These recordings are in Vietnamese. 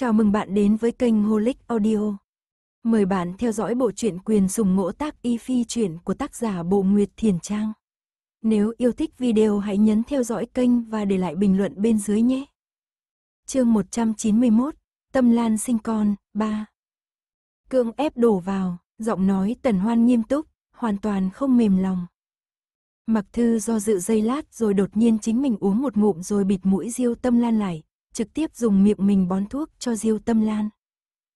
Chào mừng bạn đến với kênh Holic Audio. Mời bạn theo dõi bộ truyện quyền sùng ngỗ tác y phi truyện của tác giả Bộ Nguyệt Thiền Trang. Nếu yêu thích video hãy nhấn theo dõi kênh và để lại bình luận bên dưới nhé. Chương 191, Tâm Lan sinh con, 3. Cương ép đổ vào, giọng nói Tần Hoan nghiêm túc, hoàn toàn không mềm lòng. Mặc Thư do dự dây lát rồi đột nhiên chính mình uống một ngụm rồi bịt mũi riêu Tâm Lan lại, trực tiếp dùng miệng mình bón thuốc cho Diêu Tâm Lan.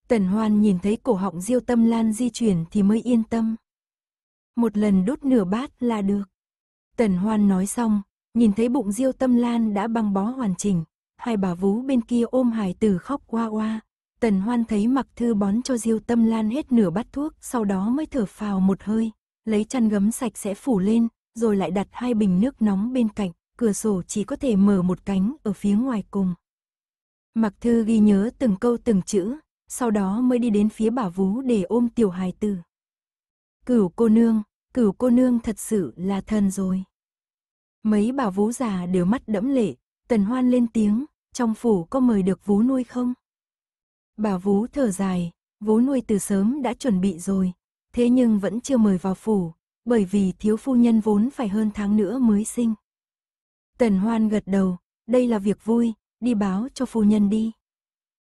Tần Hoan nhìn thấy cổ họng Diêu Tâm Lan di chuyển thì mới yên tâm. Một lần đốt nửa bát là được. Tần Hoan nói xong, nhìn thấy bụng Diêu Tâm Lan đã băng bó hoàn chỉnh, hai bà vú bên kia ôm hài tử khóc oa oa. Tần Hoan thấy Mặc Thư bón cho Diêu Tâm Lan hết nửa bát thuốc, sau đó mới thở phào một hơi, lấy chăn gấm sạch sẽ phủ lên, rồi lại đặt hai bình nước nóng bên cạnh, cửa sổ chỉ có thể mở một cánh ở phía ngoài cùng. Mặc Thư ghi nhớ từng câu từng chữ, sau đó mới đi đến phía bảo vú để ôm tiểu hài tử. Cửu cô nương, cửu cô nương thật sự là thần rồi. Mấy bảo vú già đều mắt đẫm lệ, tần hoan lên tiếng, trong phủ có mời được vú nuôi không? Bảo vú thở dài, vú nuôi từ sớm đã chuẩn bị rồi, thế nhưng vẫn chưa mời vào phủ, bởi vì thiếu phu nhân vốn phải hơn tháng nữa mới sinh. Tần hoan gật đầu, đây là việc vui, đi báo cho phu nhân đi.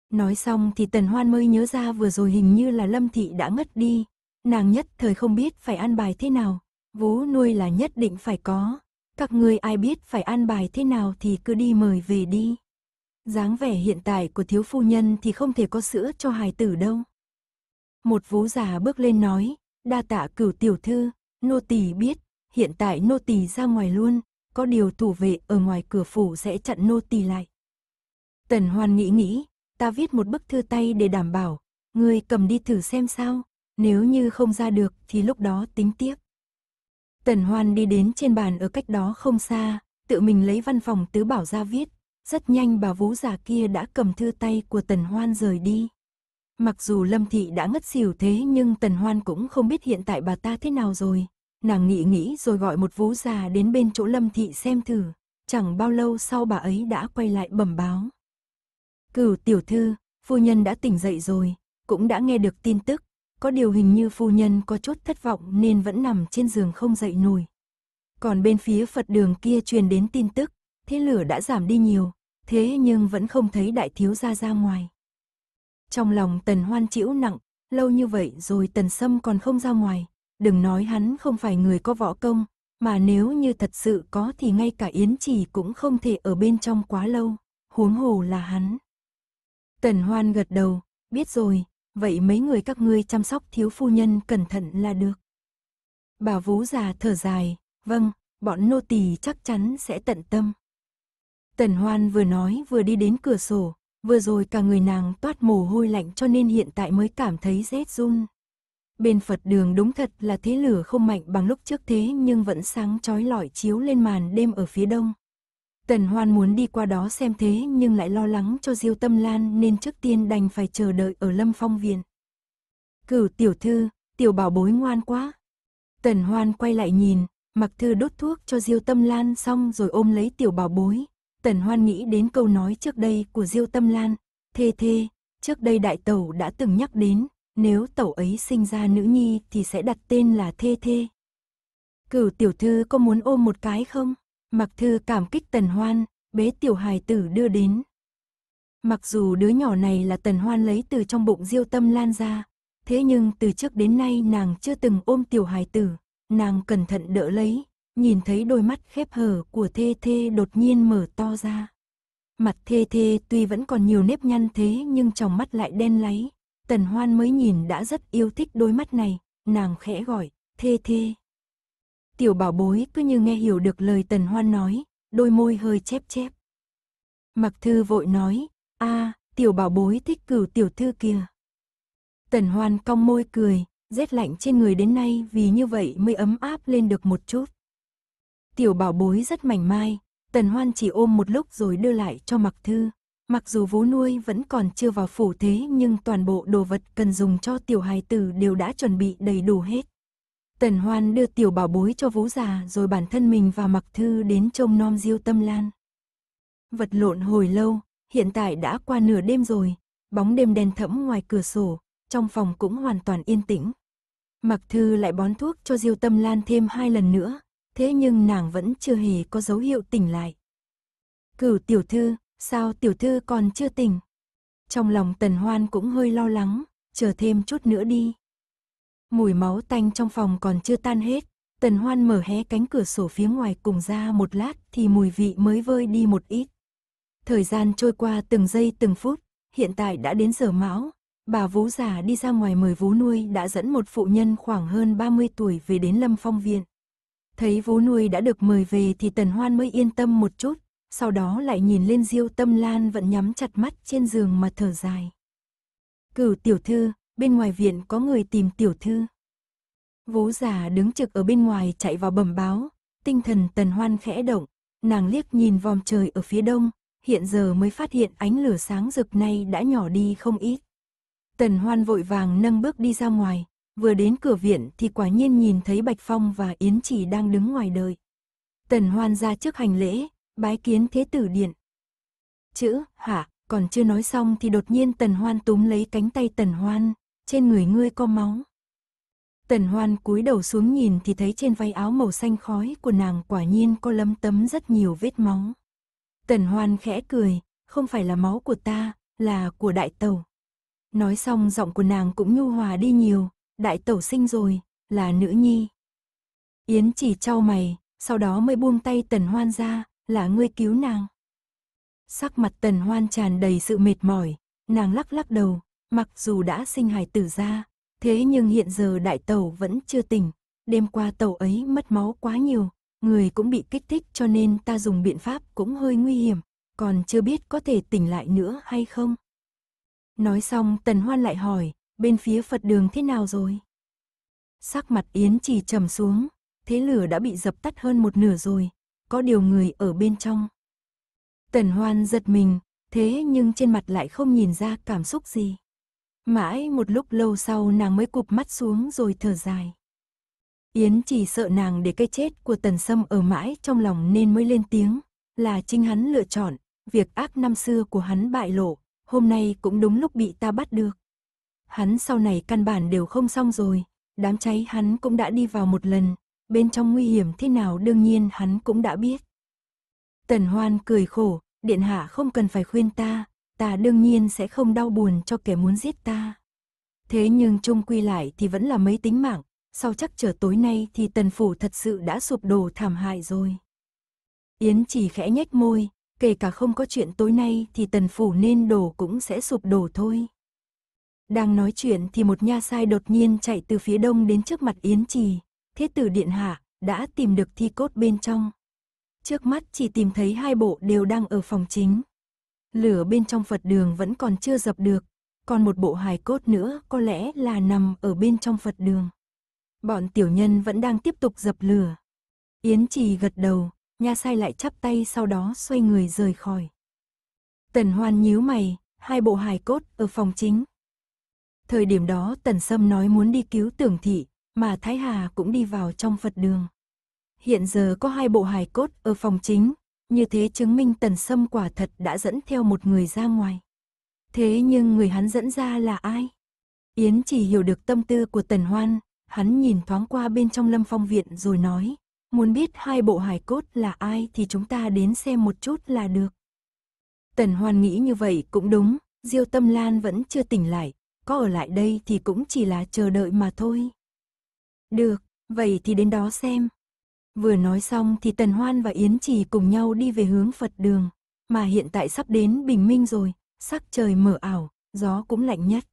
Nói xong thì tần hoan mới nhớ ra vừa rồi hình như là lâm thị đã ngất đi, nàng nhất thời không biết phải an bài thế nào, vú nuôi là nhất định phải có, các người ai biết phải an bài thế nào thì cứ đi mời về đi. dáng vẻ hiện tại của thiếu phu nhân thì không thể có sữa cho hài tử đâu. Một vú già bước lên nói, đa tạ cửu tiểu thư, nô tỳ biết, hiện tại nô tỳ ra ngoài luôn, có điều thủ vệ ở ngoài cửa phủ sẽ chặn nô tỳ lại. Tần Hoan nghĩ nghĩ, ta viết một bức thư tay để đảm bảo, ngươi cầm đi thử xem sao, nếu như không ra được thì lúc đó tính tiếp. Tần Hoan đi đến trên bàn ở cách đó không xa, tự mình lấy văn phòng tứ bảo ra viết, rất nhanh bà vũ già kia đã cầm thư tay của Tần Hoan rời đi. Mặc dù Lâm Thị đã ngất xỉu thế nhưng Tần Hoan cũng không biết hiện tại bà ta thế nào rồi. Nàng nghĩ nghĩ rồi gọi một vũ già đến bên chỗ Lâm Thị xem thử. Chẳng bao lâu sau bà ấy đã quay lại bẩm báo. Cửu tiểu thư, phu nhân đã tỉnh dậy rồi, cũng đã nghe được tin tức, có điều hình như phu nhân có chút thất vọng nên vẫn nằm trên giường không dậy nổi. Còn bên phía Phật đường kia truyền đến tin tức, thế lửa đã giảm đi nhiều, thế nhưng vẫn không thấy đại thiếu gia ra ngoài. Trong lòng tần hoan chịu nặng, lâu như vậy rồi tần sâm còn không ra ngoài, đừng nói hắn không phải người có võ công, mà nếu như thật sự có thì ngay cả Yến Trì cũng không thể ở bên trong quá lâu, huống hồ là hắn. Tần Hoan gật đầu, biết rồi, vậy mấy người các ngươi chăm sóc thiếu phu nhân cẩn thận là được. Bà Vũ già thở dài, vâng, bọn nô tỳ chắc chắn sẽ tận tâm. Tần Hoan vừa nói vừa đi đến cửa sổ, vừa rồi cả người nàng toát mồ hôi lạnh cho nên hiện tại mới cảm thấy rét run. Bên Phật đường đúng thật là thế lửa không mạnh bằng lúc trước thế nhưng vẫn sáng chói lọi chiếu lên màn đêm ở phía đông. Tần Hoan muốn đi qua đó xem thế nhưng lại lo lắng cho Diêu Tâm Lan nên trước tiên đành phải chờ đợi ở Lâm Phong Viện. Cửu tiểu thư, tiểu bảo bối ngoan quá. Tần Hoan quay lại nhìn, mặc thư đốt thuốc cho Diêu Tâm Lan xong rồi ôm lấy tiểu bảo bối. Tần Hoan nghĩ đến câu nói trước đây của Diêu Tâm Lan, thê thê, trước đây đại tẩu đã từng nhắc đến, nếu tẩu ấy sinh ra nữ nhi thì sẽ đặt tên là thê thê. Cửu tiểu thư có muốn ôm một cái không? Mặc Thư cảm kích Tần Hoan, bế tiểu hài tử đưa đến. Mặc dù đứa nhỏ này là Tần Hoan lấy từ trong bụng diêu tâm lan ra, thế nhưng từ trước đến nay nàng chưa từng ôm tiểu hài tử, nàng cẩn thận đỡ lấy, nhìn thấy đôi mắt khép hờ của thê thê đột nhiên mở to ra. Mặt thê thê tuy vẫn còn nhiều nếp nhăn thế nhưng trong mắt lại đen láy, Tần Hoan mới nhìn đã rất yêu thích đôi mắt này, nàng khẽ gọi, thê thê. Tiểu bảo bối cứ như nghe hiểu được lời tần hoan nói, đôi môi hơi chép chép. Mặc thư vội nói, a à, tiểu bảo bối thích cửu tiểu thư kìa. Tần hoan cong môi cười, rét lạnh trên người đến nay vì như vậy mới ấm áp lên được một chút. Tiểu bảo bối rất mảnh mai, tần hoan chỉ ôm một lúc rồi đưa lại cho mặc thư. Mặc dù vú nuôi vẫn còn chưa vào phủ thế nhưng toàn bộ đồ vật cần dùng cho tiểu hài tử đều đã chuẩn bị đầy đủ hết. Tần Hoan đưa tiểu bảo bối cho vú già rồi bản thân mình và mặc thư đến trông nom diêu tâm lan. Vật lộn hồi lâu, hiện tại đã qua nửa đêm rồi, bóng đêm đen thẫm ngoài cửa sổ, trong phòng cũng hoàn toàn yên tĩnh. Mặc thư lại bón thuốc cho diêu tâm lan thêm hai lần nữa, thế nhưng nàng vẫn chưa hề có dấu hiệu tỉnh lại. Cửu tiểu thư, sao tiểu thư còn chưa tỉnh? Trong lòng tần hoan cũng hơi lo lắng, chờ thêm chút nữa đi. Mùi máu tanh trong phòng còn chưa tan hết, Tần Hoan mở hé cánh cửa sổ phía ngoài cùng ra một lát thì mùi vị mới vơi đi một ít. Thời gian trôi qua từng giây từng phút, hiện tại đã đến giờ mão. Bà vú già đi ra ngoài mời vú nuôi đã dẫn một phụ nhân khoảng hơn 30 tuổi về đến Lâm Phong Viện. Thấy vú nuôi đã được mời về thì Tần Hoan mới yên tâm một chút, sau đó lại nhìn lên Diêu Tâm Lan vẫn nhắm chặt mắt trên giường mà thở dài. Cửu tiểu thư, bên ngoài viện có người tìm tiểu thư. Vú già đứng trực ở bên ngoài chạy vào bẩm báo, tinh thần tần hoan khẽ động, nàng liếc nhìn vòm trời ở phía đông, hiện giờ mới phát hiện ánh lửa sáng rực nay đã nhỏ đi không ít. Tần hoan vội vàng nâng bước đi ra ngoài, vừa đến cửa viện thì quả nhiên nhìn thấy Bạch Phong và Yến Chỉ đang đứng ngoài đời. Tần hoan ra trước hành lễ, bái kiến thế tử điện. Chữ, hạ, còn chưa nói xong thì đột nhiên tần hoan túm lấy cánh tay tần hoan, trên người ngươi có máu. Tần hoan cúi đầu xuống nhìn thì thấy trên váy áo màu xanh khói của nàng quả nhiên có lấm tấm rất nhiều vết máu. Tần hoan khẽ cười, không phải là máu của ta, là của đại tẩu. Nói xong giọng của nàng cũng nhu hòa đi nhiều, đại tẩu sinh rồi, là nữ nhi. Yến chỉ trao mày, sau đó mới buông tay tần hoan ra, là ngươi cứu nàng. Sắc mặt tần hoan tràn đầy sự mệt mỏi, nàng lắc lắc đầu, Mặc dù đã sinh hài tử ra, thế nhưng hiện giờ đại tàu vẫn chưa tỉnh. Đêm qua tàu ấy mất máu quá nhiều, người cũng bị kích thích cho nên ta dùng biện pháp cũng hơi nguy hiểm, còn chưa biết có thể tỉnh lại nữa hay không. Nói xong Tần Hoan lại hỏi, bên phía Phật đường thế nào rồi? Sắc mặt Yến chỉ trầm xuống, thế lửa đã bị dập tắt hơn một nửa rồi, có điều người ở bên trong. Tần Hoan giật mình, thế nhưng trên mặt lại không nhìn ra cảm xúc gì. Mãi một lúc lâu sau nàng mới cụp mắt xuống rồi thở dài. Yến chỉ sợ nàng để cái chết của tần sâm ở mãi trong lòng nên mới lên tiếng, là chính hắn lựa chọn, việc ác năm xưa của hắn bại lộ, hôm nay cũng đúng lúc bị ta bắt được. Hắn sau này căn bản đều không xong rồi, đám cháy hắn cũng đã đi vào một lần, bên trong nguy hiểm thế nào đương nhiên hắn cũng đã biết. Tần Hoan cười khổ, điện hạ không cần phải khuyên ta, ta đương nhiên sẽ không đau buồn cho kẻ muốn giết ta. Thế nhưng chung quy lại thì vẫn là mấy tính mạng, sau chắc chờ tối nay thì tần phủ thật sự đã sụp đổ thảm hại rồi. Yến chỉ khẽ nhếch môi, kể cả không có chuyện tối nay thì tần phủ nên đổ cũng sẽ sụp đổ thôi. Đang nói chuyện thì một nha sai đột nhiên chạy từ phía đông đến trước mặt Yến Trì, thế tử điện hạ, đã tìm được thi cốt bên trong. Trước mắt chỉ tìm thấy hai bộ đều đang ở phòng chính lửa bên trong Phật đường vẫn còn chưa dập được, còn một bộ hài cốt nữa có lẽ là nằm ở bên trong Phật đường. Bọn tiểu nhân vẫn đang tiếp tục dập lửa. Yến Trì gật đầu, nha sai lại chắp tay sau đó xoay người rời khỏi. Tần Hoan nhíu mày, hai bộ hài cốt ở phòng chính. Thời điểm đó Tần Sâm nói muốn đi cứu tưởng thị, mà Thái Hà cũng đi vào trong Phật đường. Hiện giờ có hai bộ hài cốt ở phòng chính, như thế chứng minh tần sâm quả thật đã dẫn theo một người ra ngoài. Thế nhưng người hắn dẫn ra là ai? Yến chỉ hiểu được tâm tư của tần hoan, hắn nhìn thoáng qua bên trong lâm phong viện rồi nói, muốn biết hai bộ hài cốt là ai thì chúng ta đến xem một chút là được. Tần hoan nghĩ như vậy cũng đúng, diêu tâm lan vẫn chưa tỉnh lại, có ở lại đây thì cũng chỉ là chờ đợi mà thôi. Được, vậy thì đến đó xem, Vừa nói xong thì Tần Hoan và Yến Trì cùng nhau đi về hướng Phật đường. Mà hiện tại sắp đến bình minh rồi, sắc trời mở ảo, gió cũng lạnh nhất.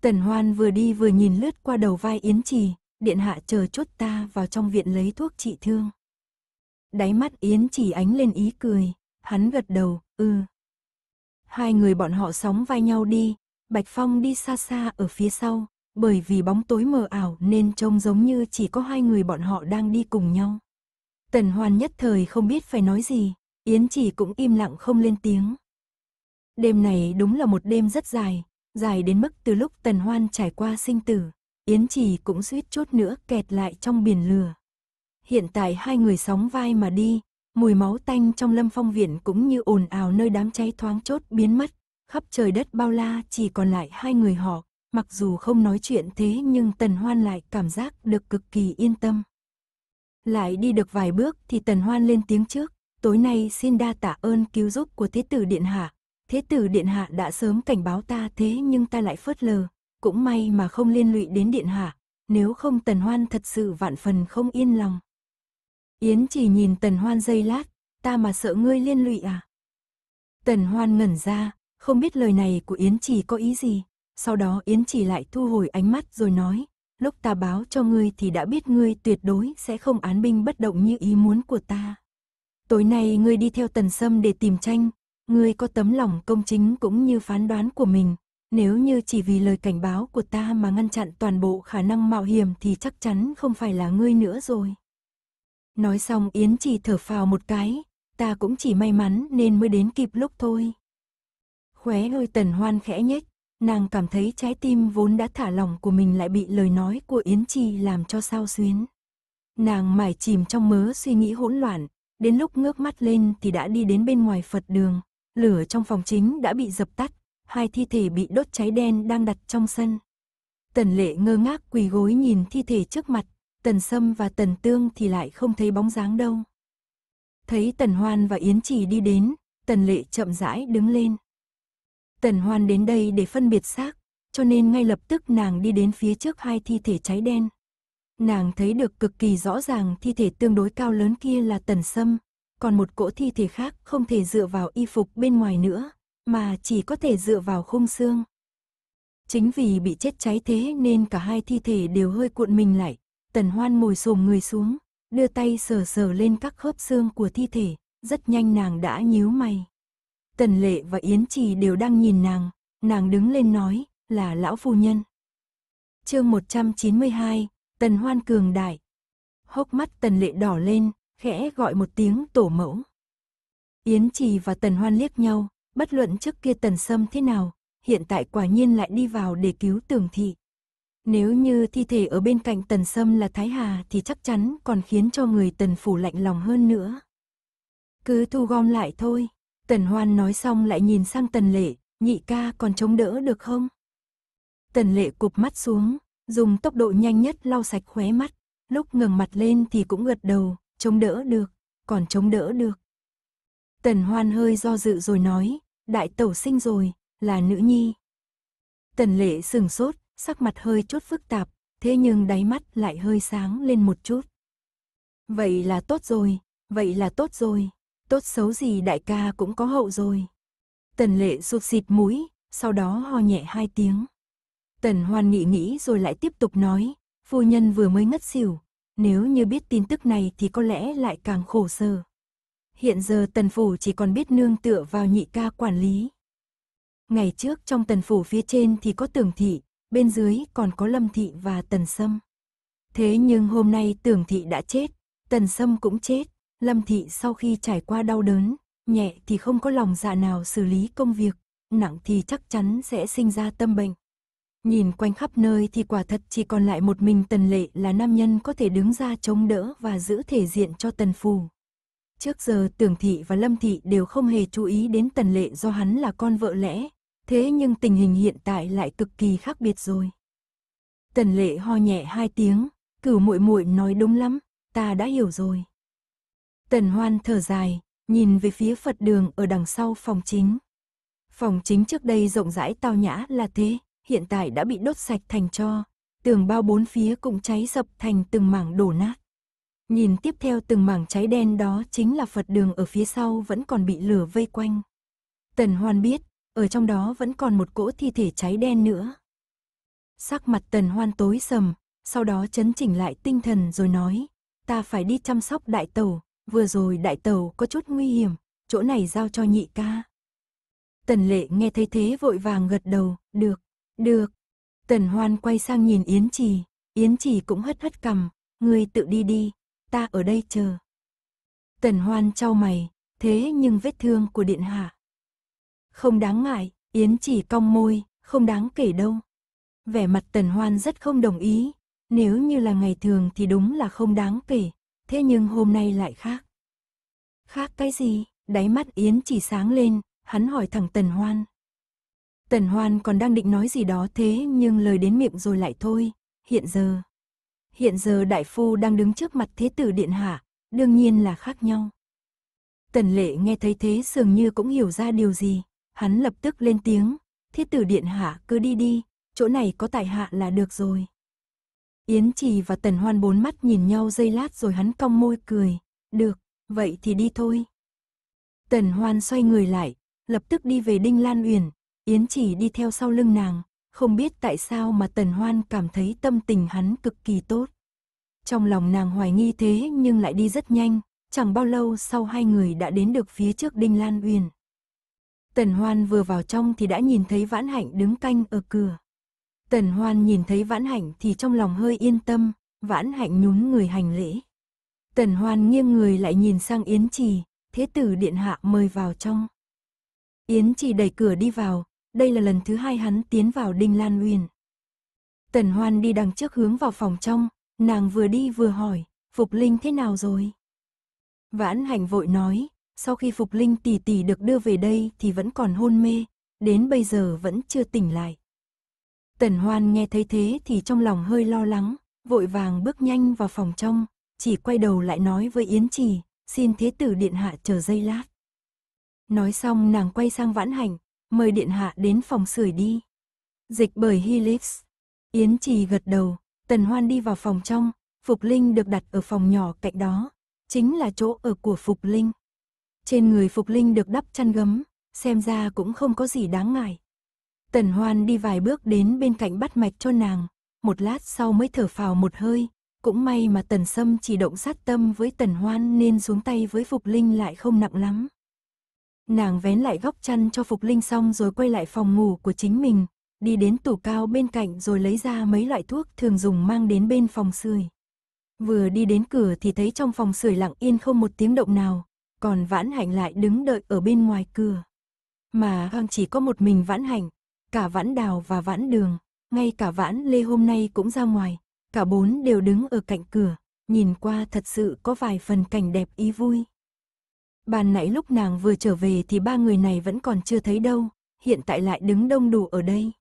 Tần Hoan vừa đi vừa nhìn lướt qua đầu vai Yến Trì, điện hạ chờ chốt ta vào trong viện lấy thuốc trị thương. Đáy mắt Yến Trì ánh lên ý cười, hắn gật đầu, ư. Ừ. Hai người bọn họ sóng vai nhau đi, Bạch Phong đi xa xa ở phía sau, bởi vì bóng tối mờ ảo nên trông giống như chỉ có hai người bọn họ đang đi cùng nhau. Tần Hoan nhất thời không biết phải nói gì, Yến chỉ cũng im lặng không lên tiếng. Đêm này đúng là một đêm rất dài, dài đến mức từ lúc Tần Hoan trải qua sinh tử, Yến chỉ cũng suýt chút nữa kẹt lại trong biển lửa. Hiện tại hai người sóng vai mà đi, mùi máu tanh trong lâm phong viện cũng như ồn ào nơi đám cháy thoáng chốt biến mất, khắp trời đất bao la chỉ còn lại hai người họ, mặc dù không nói chuyện thế nhưng Tần Hoan lại cảm giác được cực kỳ yên tâm. Lại đi được vài bước thì Tần Hoan lên tiếng trước, tối nay xin đa tạ ơn cứu giúp của Thế tử Điện Hạ. Thế tử Điện Hạ đã sớm cảnh báo ta thế nhưng ta lại phớt lờ, cũng may mà không liên lụy đến Điện Hạ, nếu không Tần Hoan thật sự vạn phần không yên lòng. Yến chỉ nhìn Tần Hoan giây lát, ta mà sợ ngươi liên lụy à? Tần Hoan ngẩn ra, không biết lời này của Yến chỉ có ý gì, sau đó Yến chỉ lại thu hồi ánh mắt rồi nói, lúc ta báo cho ngươi thì đã biết ngươi tuyệt đối sẽ không án binh bất động như ý muốn của ta. Tối nay ngươi đi theo tần sâm để tìm tranh, ngươi có tấm lòng công chính cũng như phán đoán của mình. Nếu như chỉ vì lời cảnh báo của ta mà ngăn chặn toàn bộ khả năng mạo hiểm thì chắc chắn không phải là ngươi nữa rồi. Nói xong Yến chỉ thở phào một cái, ta cũng chỉ may mắn nên mới đến kịp lúc thôi. Khóe hơi tần hoan khẽ nhếch, nàng cảm thấy trái tim vốn đã thả lỏng của mình lại bị lời nói của Yến Chi làm cho sao xuyến. Nàng mải chìm trong mớ suy nghĩ hỗn loạn, đến lúc ngước mắt lên thì đã đi đến bên ngoài Phật đường, lửa trong phòng chính đã bị dập tắt, hai thi thể bị đốt cháy đen đang đặt trong sân. Tần lệ ngơ ngác quỳ gối nhìn thi thể trước mặt, tần sâm và tần tương thì lại không thấy bóng dáng đâu. Thấy tần hoan và Yến Chỉ đi đến, tần lệ chậm rãi đứng lên. Tần Hoan đến đây để phân biệt xác, cho nên ngay lập tức nàng đi đến phía trước hai thi thể cháy đen. Nàng thấy được cực kỳ rõ ràng thi thể tương đối cao lớn kia là Tần Sâm, còn một cỗ thi thể khác không thể dựa vào y phục bên ngoài nữa, mà chỉ có thể dựa vào khung xương. Chính vì bị chết cháy thế nên cả hai thi thể đều hơi cuộn mình lại, Tần Hoan ngồi xổm người xuống, đưa tay sờ sờ lên các khớp xương của thi thể, rất nhanh nàng đã nhíu mày. Tần Lệ và Yến Trì đều đang nhìn nàng, nàng đứng lên nói, là lão phu nhân. chương 192, Tần Hoan Cường Đại. Hốc mắt Tần Lệ đỏ lên, khẽ gọi một tiếng tổ mẫu. Yến Trì và Tần Hoan liếc nhau, bất luận trước kia Tần Sâm thế nào, hiện tại quả nhiên lại đi vào để cứu tường thị. Nếu như thi thể ở bên cạnh Tần Sâm là Thái Hà thì chắc chắn còn khiến cho người Tần Phủ lạnh lòng hơn nữa. Cứ thu gom lại thôi, Tần Hoan nói xong lại nhìn sang Tần Lệ, nhị ca còn chống đỡ được không? Tần Lệ cụp mắt xuống, dùng tốc độ nhanh nhất lau sạch khóe mắt, lúc ngừng mặt lên thì cũng gật đầu, chống đỡ được, còn chống đỡ được. Tần Hoan hơi do dự rồi nói, đại tẩu sinh rồi, là nữ nhi. Tần Lệ sừng sốt, sắc mặt hơi chút phức tạp, thế nhưng đáy mắt lại hơi sáng lên một chút. Vậy là tốt rồi, vậy là tốt rồi tốt xấu gì đại ca cũng có hậu rồi. Tần lệ sụt xịt mũi, sau đó ho nhẹ hai tiếng. Tần hoan nghĩ nghĩ rồi lại tiếp tục nói, phu nhân vừa mới ngất xỉu, nếu như biết tin tức này thì có lẽ lại càng khổ sở. Hiện giờ tần phủ chỉ còn biết nương tựa vào nhị ca quản lý. Ngày trước trong tần phủ phía trên thì có tưởng thị, bên dưới còn có lâm thị và tần sâm. Thế nhưng hôm nay tưởng thị đã chết, tần sâm cũng chết. Lâm Thị sau khi trải qua đau đớn, nhẹ thì không có lòng dạ nào xử lý công việc, nặng thì chắc chắn sẽ sinh ra tâm bệnh. Nhìn quanh khắp nơi thì quả thật chỉ còn lại một mình Tần Lệ là nam nhân có thể đứng ra chống đỡ và giữ thể diện cho Tần Phù. Trước giờ Tưởng Thị và Lâm Thị đều không hề chú ý đến Tần Lệ do hắn là con vợ lẽ, thế nhưng tình hình hiện tại lại cực kỳ khác biệt rồi. Tần Lệ ho nhẹ hai tiếng, cửu muội muội nói đúng lắm, ta đã hiểu rồi. Tần Hoan thở dài, nhìn về phía Phật đường ở đằng sau phòng chính. Phòng chính trước đây rộng rãi tao nhã là thế, hiện tại đã bị đốt sạch thành cho, tường bao bốn phía cũng cháy sập thành từng mảng đổ nát. Nhìn tiếp theo từng mảng cháy đen đó chính là Phật đường ở phía sau vẫn còn bị lửa vây quanh. Tần Hoan biết, ở trong đó vẫn còn một cỗ thi thể cháy đen nữa. Sắc mặt Tần Hoan tối sầm, sau đó chấn chỉnh lại tinh thần rồi nói, ta phải đi chăm sóc đại tàu, vừa rồi đại tàu có chút nguy hiểm, chỗ này giao cho nhị ca. Tần lệ nghe thấy thế vội vàng gật đầu, được, được. Tần hoan quay sang nhìn Yến Trì, Yến Trì cũng hất hất cầm, ngươi tự đi đi, ta ở đây chờ. Tần hoan trao mày, thế nhưng vết thương của điện hạ. Không đáng ngại, Yến Trì cong môi, không đáng kể đâu. Vẻ mặt tần hoan rất không đồng ý, nếu như là ngày thường thì đúng là không đáng kể, thế nhưng hôm nay lại khác. Khác cái gì? Đáy mắt Yến chỉ sáng lên, hắn hỏi thẳng Tần Hoan. Tần Hoan còn đang định nói gì đó thế nhưng lời đến miệng rồi lại thôi, hiện giờ. Hiện giờ đại phu đang đứng trước mặt thế tử điện hạ, đương nhiên là khác nhau. Tần lệ nghe thấy thế dường như cũng hiểu ra điều gì, hắn lập tức lên tiếng, thế tử điện hạ cứ đi đi, chỗ này có tài hạ là được rồi. Yến Trì và Tần Hoan bốn mắt nhìn nhau giây lát rồi hắn cong môi cười. Được, vậy thì đi thôi. Tần Hoan xoay người lại, lập tức đi về Đinh Lan Uyển. Yến Trì đi theo sau lưng nàng, không biết tại sao mà Tần Hoan cảm thấy tâm tình hắn cực kỳ tốt. Trong lòng nàng hoài nghi thế nhưng lại đi rất nhanh, chẳng bao lâu sau hai người đã đến được phía trước Đinh Lan Uyển. Tần Hoan vừa vào trong thì đã nhìn thấy Vãn Hạnh đứng canh ở cửa. Tần Hoan nhìn thấy Vãn Hạnh thì trong lòng hơi yên tâm, Vãn Hạnh nhún người hành lễ. Tần Hoan nghiêng người lại nhìn sang Yến Trì, Thế tử Điện Hạ mời vào trong. Yến Trì đẩy cửa đi vào, đây là lần thứ hai hắn tiến vào Đinh Lan Uyển. Tần Hoan đi đằng trước hướng vào phòng trong, nàng vừa đi vừa hỏi, Phục Linh thế nào rồi? Vãn Hạnh vội nói, sau khi Phục Linh tỷ tỷ được đưa về đây thì vẫn còn hôn mê, đến bây giờ vẫn chưa tỉnh lại. Tần Hoan nghe thấy thế thì trong lòng hơi lo lắng, vội vàng bước nhanh vào phòng trong, chỉ quay đầu lại nói với Yến Trì, xin thế tử điện hạ chờ giây lát. Nói xong nàng quay sang vãn hành, mời điện hạ đến phòng sưởi đi. Dịch bởi Helix. Yến Trì gật đầu, Tần Hoan đi vào phòng trong, Phục Linh được đặt ở phòng nhỏ cạnh đó, chính là chỗ ở của Phục Linh. Trên người Phục Linh được đắp chăn gấm, xem ra cũng không có gì đáng ngại. Tần Hoan đi vài bước đến bên cạnh bắt mạch cho nàng, một lát sau mới thở phào một hơi. Cũng may mà Tần Sâm chỉ động sát tâm với Tần Hoan nên xuống tay với Phục Linh lại không nặng lắm. Nàng vén lại góc chăn cho Phục Linh xong rồi quay lại phòng ngủ của chính mình, đi đến tủ cao bên cạnh rồi lấy ra mấy loại thuốc thường dùng mang đến bên phòng sưởi. Vừa đi đến cửa thì thấy trong phòng sưởi lặng yên không một tiếng động nào, còn Vãn Hạnh lại đứng đợi ở bên ngoài cửa. Mà Hoàng chỉ có một mình Vãn Hạnh, cả vãn đào và vãn đường, ngay cả vãn lê hôm nay cũng ra ngoài, cả bốn đều đứng ở cạnh cửa, nhìn qua thật sự có vài phần cảnh đẹp ý vui. Bàn nãy lúc nàng vừa trở về thì ba người này vẫn còn chưa thấy đâu, hiện tại lại đứng đông đủ ở đây.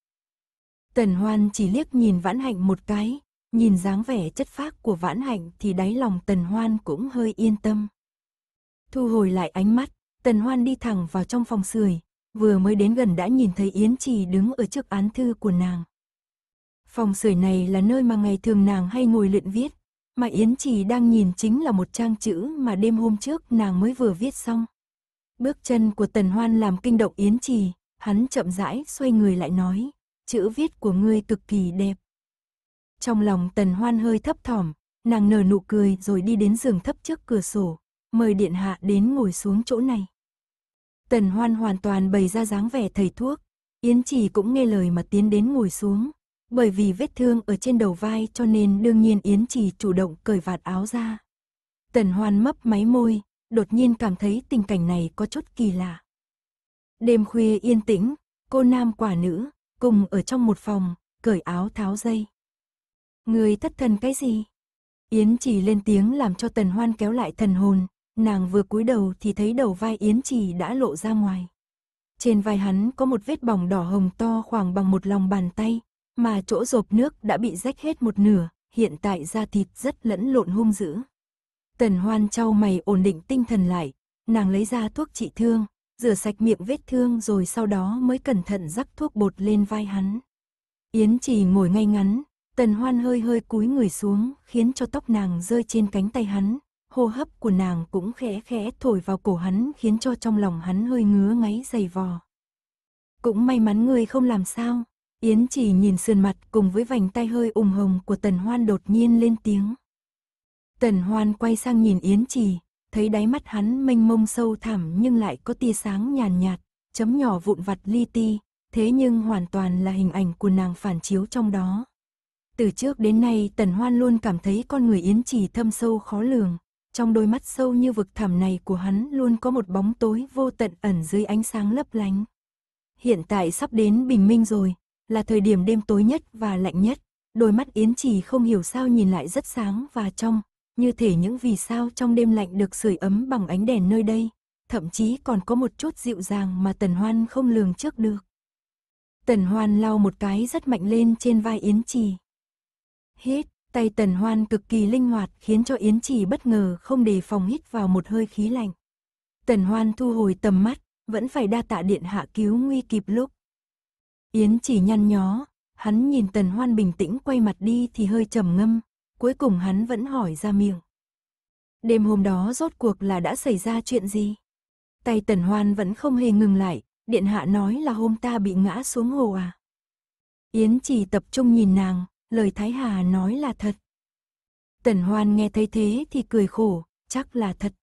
Tần Hoan chỉ liếc nhìn Vãn Hạnh một cái, nhìn dáng vẻ chất phác của Vãn Hạnh thì đáy lòng Tần Hoan cũng hơi yên tâm. Thu hồi lại ánh mắt, Tần Hoan đi thẳng vào trong phòng sưởi, vừa mới đến gần đã nhìn thấy Yến Trì đứng ở trước án thư của nàng. Phòng sưởi này là nơi mà ngày thường nàng hay ngồi luyện viết, mà Yến Trì đang nhìn chính là một trang chữ mà đêm hôm trước nàng mới vừa viết xong. Bước chân của Tần Hoan làm kinh động Yến Trì, hắn chậm rãi xoay người lại nói, chữ viết của ngươi cực kỳ đẹp. Trong lòng Tần Hoan hơi thấp thỏm, nàng nở nụ cười rồi đi đến giường thấp trước cửa sổ, mời điện hạ đến ngồi xuống chỗ này. Tần Hoan hoàn toàn bày ra dáng vẻ thầy thuốc. Yến Chỉ cũng nghe lời mà tiến đến ngồi xuống. Bởi vì vết thương ở trên đầu vai cho nên đương nhiên Yến Chỉ chủ động cởi vạt áo ra. Tần Hoan mấp máy môi, đột nhiên cảm thấy tình cảnh này có chút kỳ lạ. Đêm khuya yên tĩnh, cô nam quả nữ, cùng ở trong một phòng, cởi áo tháo dây. Người thất thần cái gì? Yến Chỉ lên tiếng làm cho Tần Hoan kéo lại thần hồn, Nàng vừa cúi đầu thì thấy đầu vai Yến Trì đã lộ ra ngoài. Trên vai hắn có một vết bỏng đỏ hồng to khoảng bằng một lòng bàn tay, mà chỗ rộp nước đã bị rách hết một nửa, hiện tại da thịt rất lẫn lộn hung dữ. Tần Hoan trao mày ổn định tinh thần lại, nàng lấy ra thuốc trị thương, rửa sạch miệng vết thương rồi sau đó mới cẩn thận rắc thuốc bột lên vai hắn. Yến trì ngồi ngay ngắn, Tần Hoan hơi hơi cúi người xuống khiến cho tóc nàng rơi trên cánh tay hắn, hô hấp của nàng cũng khẽ khẽ thổi vào cổ hắn khiến cho trong lòng hắn hơi ngứa ngáy dày vò. Cũng may mắn người không làm sao, Yến chỉ nhìn sườn mặt cùng với vành tay hơi ửng hồng của Tần Hoan đột nhiên lên tiếng. Tần Hoan quay sang nhìn Yến chỉ, thấy đáy mắt hắn mênh mông sâu thẳm nhưng lại có tia sáng nhàn nhạt, nhạt, chấm nhỏ vụn vặt li ti, thế nhưng hoàn toàn là hình ảnh của nàng phản chiếu trong đó. Từ trước đến nay Tần Hoan luôn cảm thấy con người Yến Trì thâm sâu khó lường, trong đôi mắt sâu như vực thẳm này của hắn luôn có một bóng tối vô tận ẩn dưới ánh sáng lấp lánh. Hiện tại sắp đến bình minh rồi, là thời điểm đêm tối nhất và lạnh nhất, đôi mắt Yến Trì không hiểu sao nhìn lại rất sáng và trong, như thể những vì sao trong đêm lạnh được sưởi ấm bằng ánh đèn nơi đây, thậm chí còn có một chút dịu dàng mà Tần Hoan không lường trước được. Tần Hoan lau một cái rất mạnh lên trên vai Yến Trì. Hết Tay tần hoan cực kỳ linh hoạt khiến cho Yến Trì bất ngờ không đề phòng hít vào một hơi khí lạnh. Tần hoan thu hồi tầm mắt, vẫn phải đa tạ điện hạ cứu nguy kịp lúc. Yến Trì nhăn nhó, hắn nhìn tần hoan bình tĩnh quay mặt đi thì hơi trầm ngâm, cuối cùng hắn vẫn hỏi ra miệng. Đêm hôm đó rốt cuộc là đã xảy ra chuyện gì? Tay tần hoan vẫn không hề ngừng lại, điện hạ nói là hôm ta bị ngã xuống hồ à? Yến trì tập trung nhìn nàng, lời Thái Hà nói là thật. Tần Hoan nghe thấy thế thì cười khổ, chắc là thật.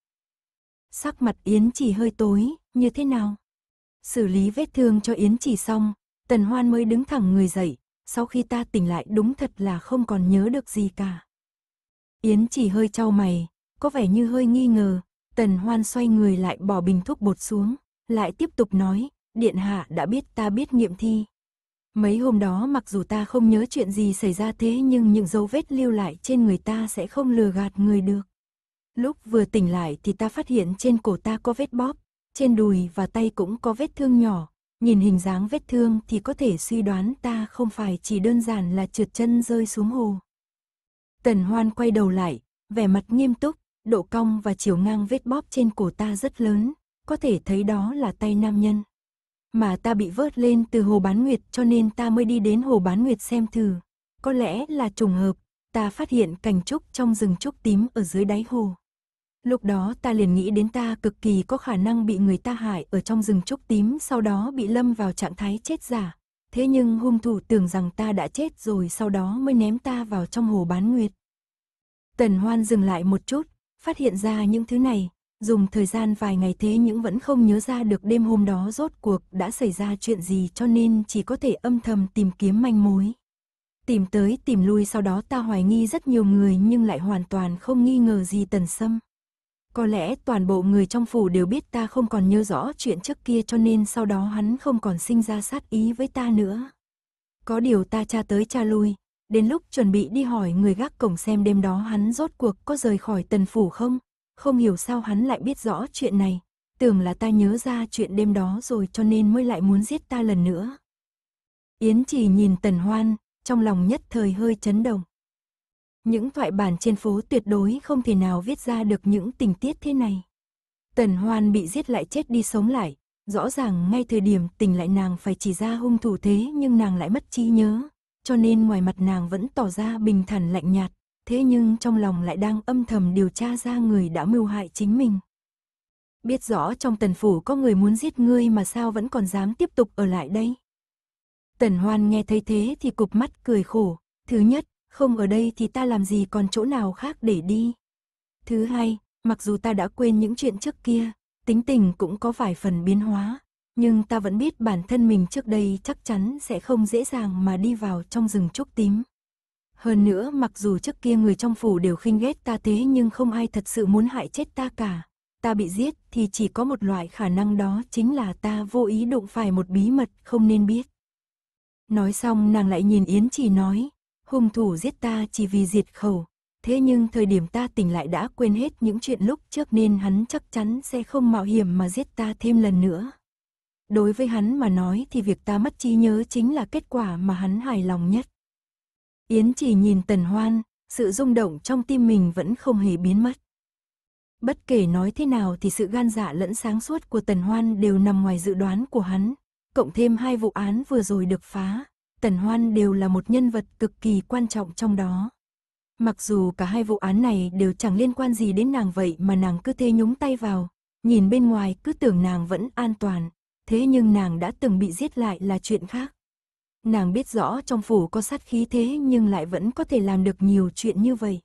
Sắc mặt Yến chỉ hơi tối, như thế nào? Xử lý vết thương cho Yến chỉ xong, Tần Hoan mới đứng thẳng người dậy, sau khi ta tỉnh lại đúng thật là không còn nhớ được gì cả. Yến chỉ hơi trao mày, có vẻ như hơi nghi ngờ, Tần Hoan xoay người lại bỏ bình thuốc bột xuống, lại tiếp tục nói, Điện Hạ đã biết ta biết nghiệm thi, Mấy hôm đó mặc dù ta không nhớ chuyện gì xảy ra thế nhưng những dấu vết lưu lại trên người ta sẽ không lừa gạt người được. Lúc vừa tỉnh lại thì ta phát hiện trên cổ ta có vết bóp, trên đùi và tay cũng có vết thương nhỏ. Nhìn hình dáng vết thương thì có thể suy đoán ta không phải chỉ đơn giản là trượt chân rơi xuống hồ. Tần Hoan quay đầu lại, vẻ mặt nghiêm túc, độ cong và chiều ngang vết bóp trên cổ ta rất lớn, có thể thấy đó là tay nam nhân mà ta bị vớt lên từ hồ bán nguyệt cho nên ta mới đi đến hồ bán nguyệt xem thử. Có lẽ là trùng hợp, ta phát hiện cành trúc trong rừng trúc tím ở dưới đáy hồ. Lúc đó ta liền nghĩ đến ta cực kỳ có khả năng bị người ta hại ở trong rừng trúc tím sau đó bị lâm vào trạng thái chết giả. Thế nhưng hung thủ tưởng rằng ta đã chết rồi sau đó mới ném ta vào trong hồ bán nguyệt. Tần hoan dừng lại một chút, phát hiện ra những thứ này, Dùng thời gian vài ngày thế nhưng vẫn không nhớ ra được đêm hôm đó rốt cuộc đã xảy ra chuyện gì cho nên chỉ có thể âm thầm tìm kiếm manh mối. Tìm tới tìm lui sau đó ta hoài nghi rất nhiều người nhưng lại hoàn toàn không nghi ngờ gì tần sâm. Có lẽ toàn bộ người trong phủ đều biết ta không còn nhớ rõ chuyện trước kia cho nên sau đó hắn không còn sinh ra sát ý với ta nữa. Có điều ta tra tới tra lui, đến lúc chuẩn bị đi hỏi người gác cổng xem đêm đó hắn rốt cuộc có rời khỏi tần phủ không, không hiểu sao hắn lại biết rõ chuyện này, tưởng là ta nhớ ra chuyện đêm đó rồi cho nên mới lại muốn giết ta lần nữa. Yến chỉ nhìn Tần Hoan, trong lòng nhất thời hơi chấn động. Những thoại bản trên phố tuyệt đối không thể nào viết ra được những tình tiết thế này. Tần Hoan bị giết lại chết đi sống lại, rõ ràng ngay thời điểm tình lại nàng phải chỉ ra hung thủ thế nhưng nàng lại mất trí nhớ, cho nên ngoài mặt nàng vẫn tỏ ra bình thản lạnh nhạt, thế nhưng trong lòng lại đang âm thầm điều tra ra người đã mưu hại chính mình. Biết rõ trong tần phủ có người muốn giết ngươi mà sao vẫn còn dám tiếp tục ở lại đây. Tần hoan nghe thấy thế thì cục mắt cười khổ. Thứ nhất, không ở đây thì ta làm gì còn chỗ nào khác để đi. Thứ hai, mặc dù ta đã quên những chuyện trước kia, tính tình cũng có vài phần biến hóa, nhưng ta vẫn biết bản thân mình trước đây chắc chắn sẽ không dễ dàng mà đi vào trong rừng trúc tím. Hơn nữa mặc dù trước kia người trong phủ đều khinh ghét ta thế nhưng không ai thật sự muốn hại chết ta cả. Ta bị giết thì chỉ có một loại khả năng đó chính là ta vô ý đụng phải một bí mật không nên biết. Nói xong nàng lại nhìn Yến chỉ nói, hung thủ giết ta chỉ vì diệt khẩu. Thế nhưng thời điểm ta tỉnh lại đã quên hết những chuyện lúc trước nên hắn chắc chắn sẽ không mạo hiểm mà giết ta thêm lần nữa. Đối với hắn mà nói thì việc ta mất trí nhớ chính là kết quả mà hắn hài lòng nhất. Yến chỉ nhìn tần hoan, sự rung động trong tim mình vẫn không hề biến mất. Bất kể nói thế nào thì sự gan dạ lẫn sáng suốt của Tần Hoan đều nằm ngoài dự đoán của hắn, cộng thêm hai vụ án vừa rồi được phá, Tần Hoan đều là một nhân vật cực kỳ quan trọng trong đó. Mặc dù cả hai vụ án này đều chẳng liên quan gì đến nàng vậy mà nàng cứ thế nhúng tay vào, nhìn bên ngoài cứ tưởng nàng vẫn an toàn, thế nhưng nàng đã từng bị giết lại là chuyện khác nàng biết rõ trong phủ có sát khí thế nhưng lại vẫn có thể làm được nhiều chuyện như vậy.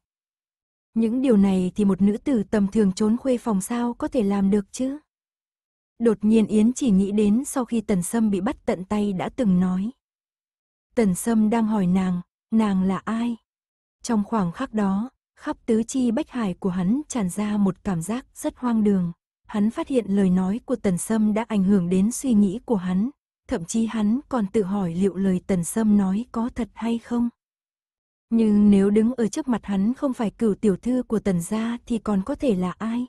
Những điều này thì một nữ tử tầm thường trốn khuê phòng sao có thể làm được chứ? Đột nhiên Yến chỉ nghĩ đến sau khi Tần Sâm bị bắt tận tay đã từng nói. Tần Sâm đang hỏi nàng, nàng là ai? Trong khoảng khắc đó, khắp tứ chi bách hải của hắn tràn ra một cảm giác rất hoang đường. Hắn phát hiện lời nói của Tần Sâm đã ảnh hưởng đến suy nghĩ của hắn, thậm chí hắn còn tự hỏi liệu lời Tần Sâm nói có thật hay không. Nhưng nếu đứng ở trước mặt hắn không phải cửu tiểu thư của Tần gia thì còn có thể là ai?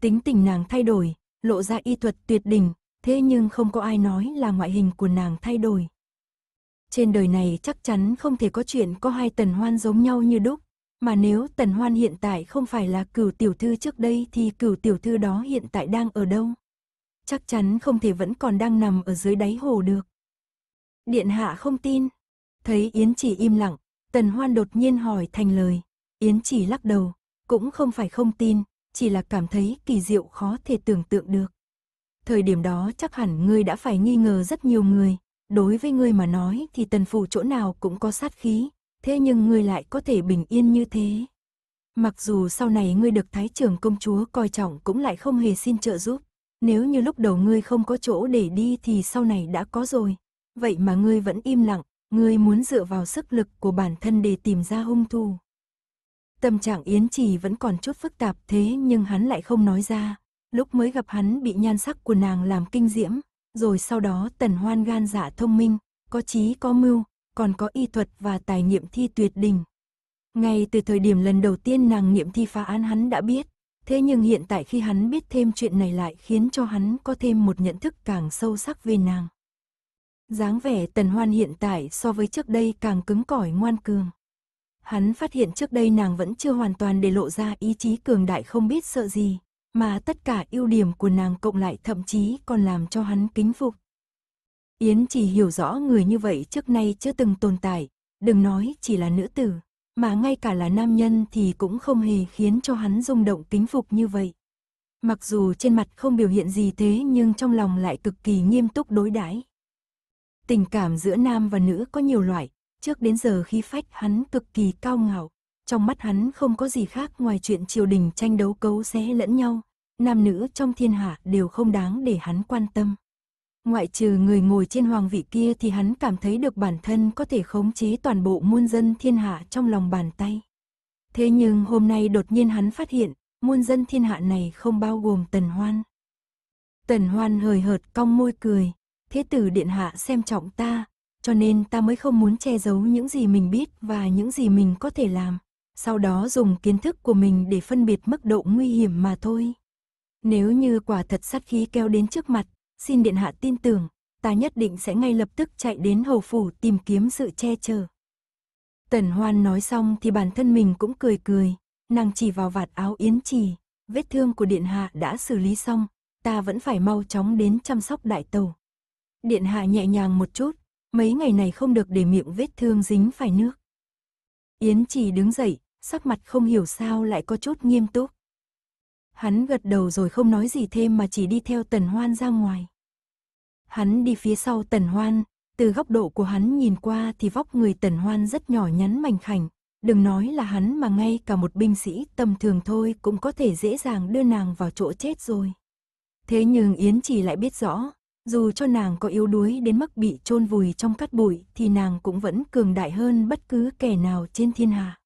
Tính tình nàng thay đổi, lộ ra y thuật tuyệt đỉnh, thế nhưng không có ai nói là ngoại hình của nàng thay đổi. Trên đời này chắc chắn không thể có chuyện có hai Tần Hoan giống nhau như đúc, mà nếu Tần Hoan hiện tại không phải là cửu tiểu thư trước đây thì cửu tiểu thư đó hiện tại đang ở đâu? chắc chắn không thể vẫn còn đang nằm ở dưới đáy hồ được. Điện hạ không tin. Thấy Yến chỉ im lặng, Tần Hoan đột nhiên hỏi thành lời. Yến chỉ lắc đầu, cũng không phải không tin, chỉ là cảm thấy kỳ diệu khó thể tưởng tượng được. Thời điểm đó chắc hẳn ngươi đã phải nghi ngờ rất nhiều người, đối với ngươi mà nói thì tần phủ chỗ nào cũng có sát khí, thế nhưng ngươi lại có thể bình yên như thế. Mặc dù sau này ngươi được Thái trưởng công chúa coi trọng cũng lại không hề xin trợ giúp. Nếu như lúc đầu ngươi không có chỗ để đi thì sau này đã có rồi. Vậy mà ngươi vẫn im lặng, ngươi muốn dựa vào sức lực của bản thân để tìm ra hung thủ. Tâm trạng Yến Trì vẫn còn chút phức tạp thế nhưng hắn lại không nói ra. Lúc mới gặp hắn bị nhan sắc của nàng làm kinh diễm, rồi sau đó tần hoan gan dạ thông minh, có trí có mưu, còn có y thuật và tài nghiệm thi tuyệt đỉnh. Ngay từ thời điểm lần đầu tiên nàng nghiệm thi phá án hắn đã biết, Thế nhưng hiện tại khi hắn biết thêm chuyện này lại khiến cho hắn có thêm một nhận thức càng sâu sắc về nàng. dáng vẻ tần hoan hiện tại so với trước đây càng cứng cỏi ngoan cường. Hắn phát hiện trước đây nàng vẫn chưa hoàn toàn để lộ ra ý chí cường đại không biết sợ gì, mà tất cả ưu điểm của nàng cộng lại thậm chí còn làm cho hắn kính phục. Yến chỉ hiểu rõ người như vậy trước nay chưa từng tồn tại, đừng nói chỉ là nữ tử mà ngay cả là nam nhân thì cũng không hề khiến cho hắn rung động kính phục như vậy. Mặc dù trên mặt không biểu hiện gì thế nhưng trong lòng lại cực kỳ nghiêm túc đối đãi. Tình cảm giữa nam và nữ có nhiều loại, trước đến giờ khi phách hắn cực kỳ cao ngạo, trong mắt hắn không có gì khác ngoài chuyện triều đình tranh đấu cấu xé lẫn nhau, nam nữ trong thiên hạ đều không đáng để hắn quan tâm ngoại trừ người ngồi trên hoàng vị kia thì hắn cảm thấy được bản thân có thể khống chế toàn bộ muôn dân thiên hạ trong lòng bàn tay. Thế nhưng hôm nay đột nhiên hắn phát hiện, muôn dân thiên hạ này không bao gồm Tần Hoan. Tần Hoan hời hợt cong môi cười, thế tử điện hạ xem trọng ta, cho nên ta mới không muốn che giấu những gì mình biết và những gì mình có thể làm, sau đó dùng kiến thức của mình để phân biệt mức độ nguy hiểm mà thôi. Nếu như quả thật sát khí kéo đến trước mặt xin điện hạ tin tưởng, ta nhất định sẽ ngay lập tức chạy đến hầu phủ tìm kiếm sự che chở. Tần Hoan nói xong thì bản thân mình cũng cười cười, nàng chỉ vào vạt áo Yến Trì, vết thương của điện hạ đã xử lý xong, ta vẫn phải mau chóng đến chăm sóc đại tàu. Điện hạ nhẹ nhàng một chút, mấy ngày này không được để miệng vết thương dính phải nước. Yến Trì đứng dậy, sắc mặt không hiểu sao lại có chút nghiêm túc. Hắn gật đầu rồi không nói gì thêm mà chỉ đi theo tần hoan ra ngoài. Hắn đi phía sau tần hoan, từ góc độ của hắn nhìn qua thì vóc người tần hoan rất nhỏ nhắn mảnh khảnh. Đừng nói là hắn mà ngay cả một binh sĩ tầm thường thôi cũng có thể dễ dàng đưa nàng vào chỗ chết rồi. Thế nhưng Yến chỉ lại biết rõ, dù cho nàng có yếu đuối đến mức bị chôn vùi trong cát bụi thì nàng cũng vẫn cường đại hơn bất cứ kẻ nào trên thiên hạ.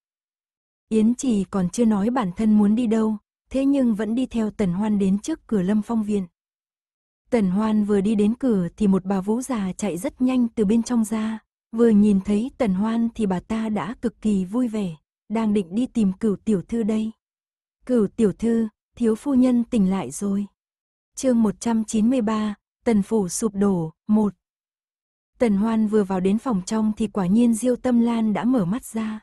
Yến Trì còn chưa nói bản thân muốn đi đâu, thế nhưng vẫn đi theo Tần Hoan đến trước cửa Lâm Phong Viện. Tần Hoan vừa đi đến cửa thì một bà vũ già chạy rất nhanh từ bên trong ra, vừa nhìn thấy Tần Hoan thì bà ta đã cực kỳ vui vẻ, đang định đi tìm cửu tiểu thư đây. Cửu tiểu thư, thiếu phu nhân tỉnh lại rồi. chương 193, Tần Phủ sụp đổ, 1. Tần Hoan vừa vào đến phòng trong thì quả nhiên Diêu Tâm Lan đã mở mắt ra.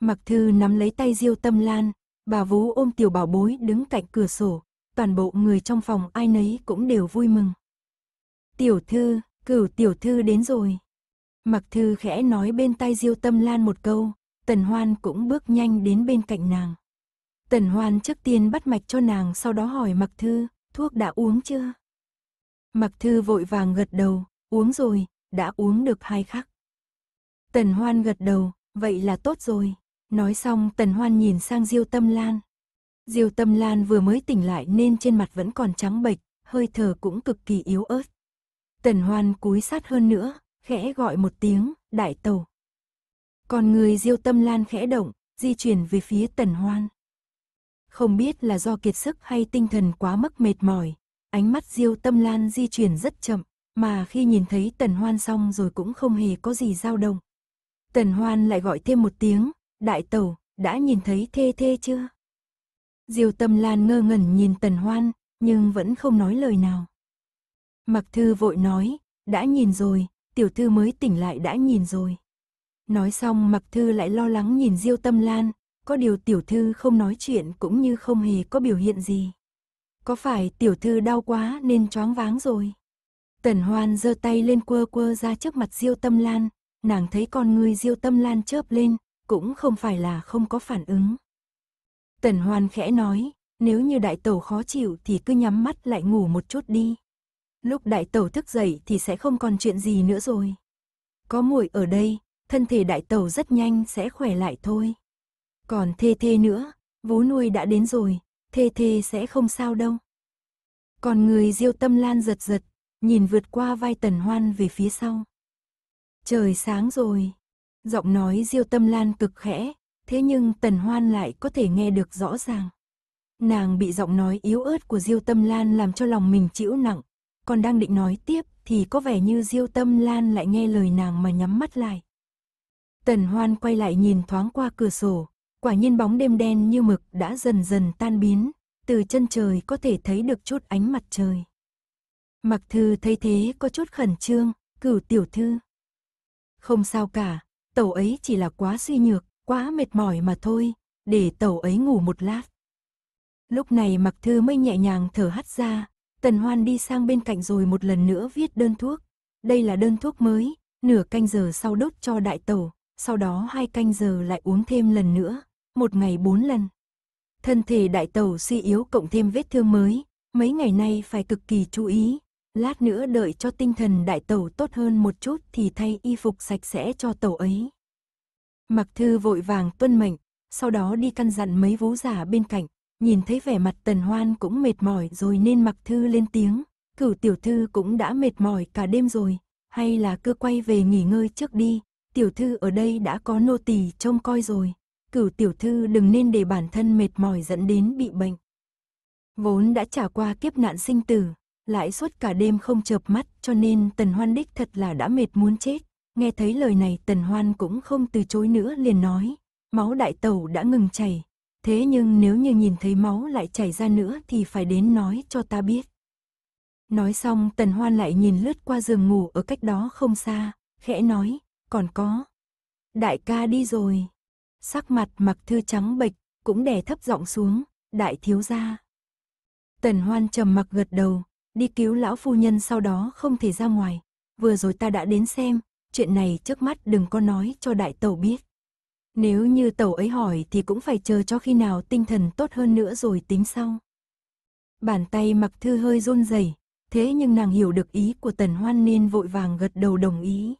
Mặc Thư nắm lấy tay Diêu Tâm Lan, Bà vũ ôm tiểu bảo bối đứng cạnh cửa sổ, toàn bộ người trong phòng ai nấy cũng đều vui mừng. Tiểu thư, cửu tiểu thư đến rồi. Mặc thư khẽ nói bên tai diêu tâm lan một câu, tần hoan cũng bước nhanh đến bên cạnh nàng. Tần hoan trước tiên bắt mạch cho nàng sau đó hỏi mặc thư, thuốc đã uống chưa? Mặc thư vội vàng gật đầu, uống rồi, đã uống được hai khắc. Tần hoan gật đầu, vậy là tốt rồi. Nói xong tần hoan nhìn sang Diêu Tâm Lan. Diêu Tâm Lan vừa mới tỉnh lại nên trên mặt vẫn còn trắng bệch, hơi thở cũng cực kỳ yếu ớt. Tần hoan cúi sát hơn nữa, khẽ gọi một tiếng, đại tàu. Còn người Diêu Tâm Lan khẽ động, di chuyển về phía tần hoan. Không biết là do kiệt sức hay tinh thần quá mức mệt mỏi, ánh mắt Diêu Tâm Lan di chuyển rất chậm, mà khi nhìn thấy Tần Hoan xong rồi cũng không hề có gì dao động. Tần Hoan lại gọi thêm một tiếng, đại tẩu, đã nhìn thấy thê thê chưa? Diêu tâm lan ngơ ngẩn nhìn tần hoan, nhưng vẫn không nói lời nào. Mặc thư vội nói, đã nhìn rồi, tiểu thư mới tỉnh lại đã nhìn rồi. Nói xong mặc thư lại lo lắng nhìn diêu tâm lan, có điều tiểu thư không nói chuyện cũng như không hề có biểu hiện gì. Có phải tiểu thư đau quá nên choáng váng rồi? Tần hoan giơ tay lên quơ quơ ra trước mặt diêu tâm lan, nàng thấy con người diêu tâm lan chớp lên, cũng không phải là không có phản ứng. Tần Hoan khẽ nói, nếu như đại tẩu khó chịu thì cứ nhắm mắt lại ngủ một chút đi. Lúc đại tẩu thức dậy thì sẽ không còn chuyện gì nữa rồi. Có muội ở đây, thân thể đại tẩu rất nhanh sẽ khỏe lại thôi. Còn thê thê nữa, vú nuôi đã đến rồi, thê thê sẽ không sao đâu. Còn người diêu tâm lan giật giật, nhìn vượt qua vai tần hoan về phía sau. Trời sáng rồi, Giọng nói diêu tâm lan cực khẽ, thế nhưng tần hoan lại có thể nghe được rõ ràng. Nàng bị giọng nói yếu ớt của diêu tâm lan làm cho lòng mình chịu nặng, còn đang định nói tiếp thì có vẻ như diêu tâm lan lại nghe lời nàng mà nhắm mắt lại. Tần hoan quay lại nhìn thoáng qua cửa sổ, quả nhiên bóng đêm đen như mực đã dần dần tan biến, từ chân trời có thể thấy được chút ánh mặt trời. Mặc thư thấy thế có chút khẩn trương, cửu tiểu thư. Không sao cả, tàu ấy chỉ là quá suy nhược, quá mệt mỏi mà thôi, để tàu ấy ngủ một lát. Lúc này Mặc Thư mới nhẹ nhàng thở hắt ra, Tần Hoan đi sang bên cạnh rồi một lần nữa viết đơn thuốc. Đây là đơn thuốc mới, nửa canh giờ sau đốt cho đại tàu, sau đó hai canh giờ lại uống thêm lần nữa, một ngày bốn lần. Thân thể đại tàu suy yếu cộng thêm vết thương mới, mấy ngày nay phải cực kỳ chú ý, Lát nữa đợi cho tinh thần đại tàu tốt hơn một chút thì thay y phục sạch sẽ cho tàu ấy. Mặc thư vội vàng tuân mệnh, sau đó đi căn dặn mấy vú giả bên cạnh, nhìn thấy vẻ mặt tần hoan cũng mệt mỏi rồi nên mặc thư lên tiếng, cửu tiểu thư cũng đã mệt mỏi cả đêm rồi, hay là cứ quay về nghỉ ngơi trước đi, tiểu thư ở đây đã có nô tỳ trông coi rồi, cửu tiểu thư đừng nên để bản thân mệt mỏi dẫn đến bị bệnh. Vốn đã trả qua kiếp nạn sinh tử, lại suốt cả đêm không chợp mắt, cho nên Tần Hoan đích thật là đã mệt muốn chết. Nghe thấy lời này Tần Hoan cũng không từ chối nữa liền nói, máu đại tàu đã ngừng chảy. Thế nhưng nếu như nhìn thấy máu lại chảy ra nữa thì phải đến nói cho ta biết. Nói xong Tần Hoan lại nhìn lướt qua giường ngủ ở cách đó không xa, khẽ nói, còn có. Đại ca đi rồi. Sắc mặt mặc thư trắng bệch, cũng đè thấp giọng xuống, đại thiếu gia. Tần Hoan trầm mặc gật đầu, đi cứu lão phu nhân sau đó không thể ra ngoài. Vừa rồi ta đã đến xem, chuyện này trước mắt đừng có nói cho đại tẩu biết. Nếu như tẩu ấy hỏi thì cũng phải chờ cho khi nào tinh thần tốt hơn nữa rồi tính sau. Bàn tay mặc thư hơi run rẩy, thế nhưng nàng hiểu được ý của tần hoan nên vội vàng gật đầu đồng ý.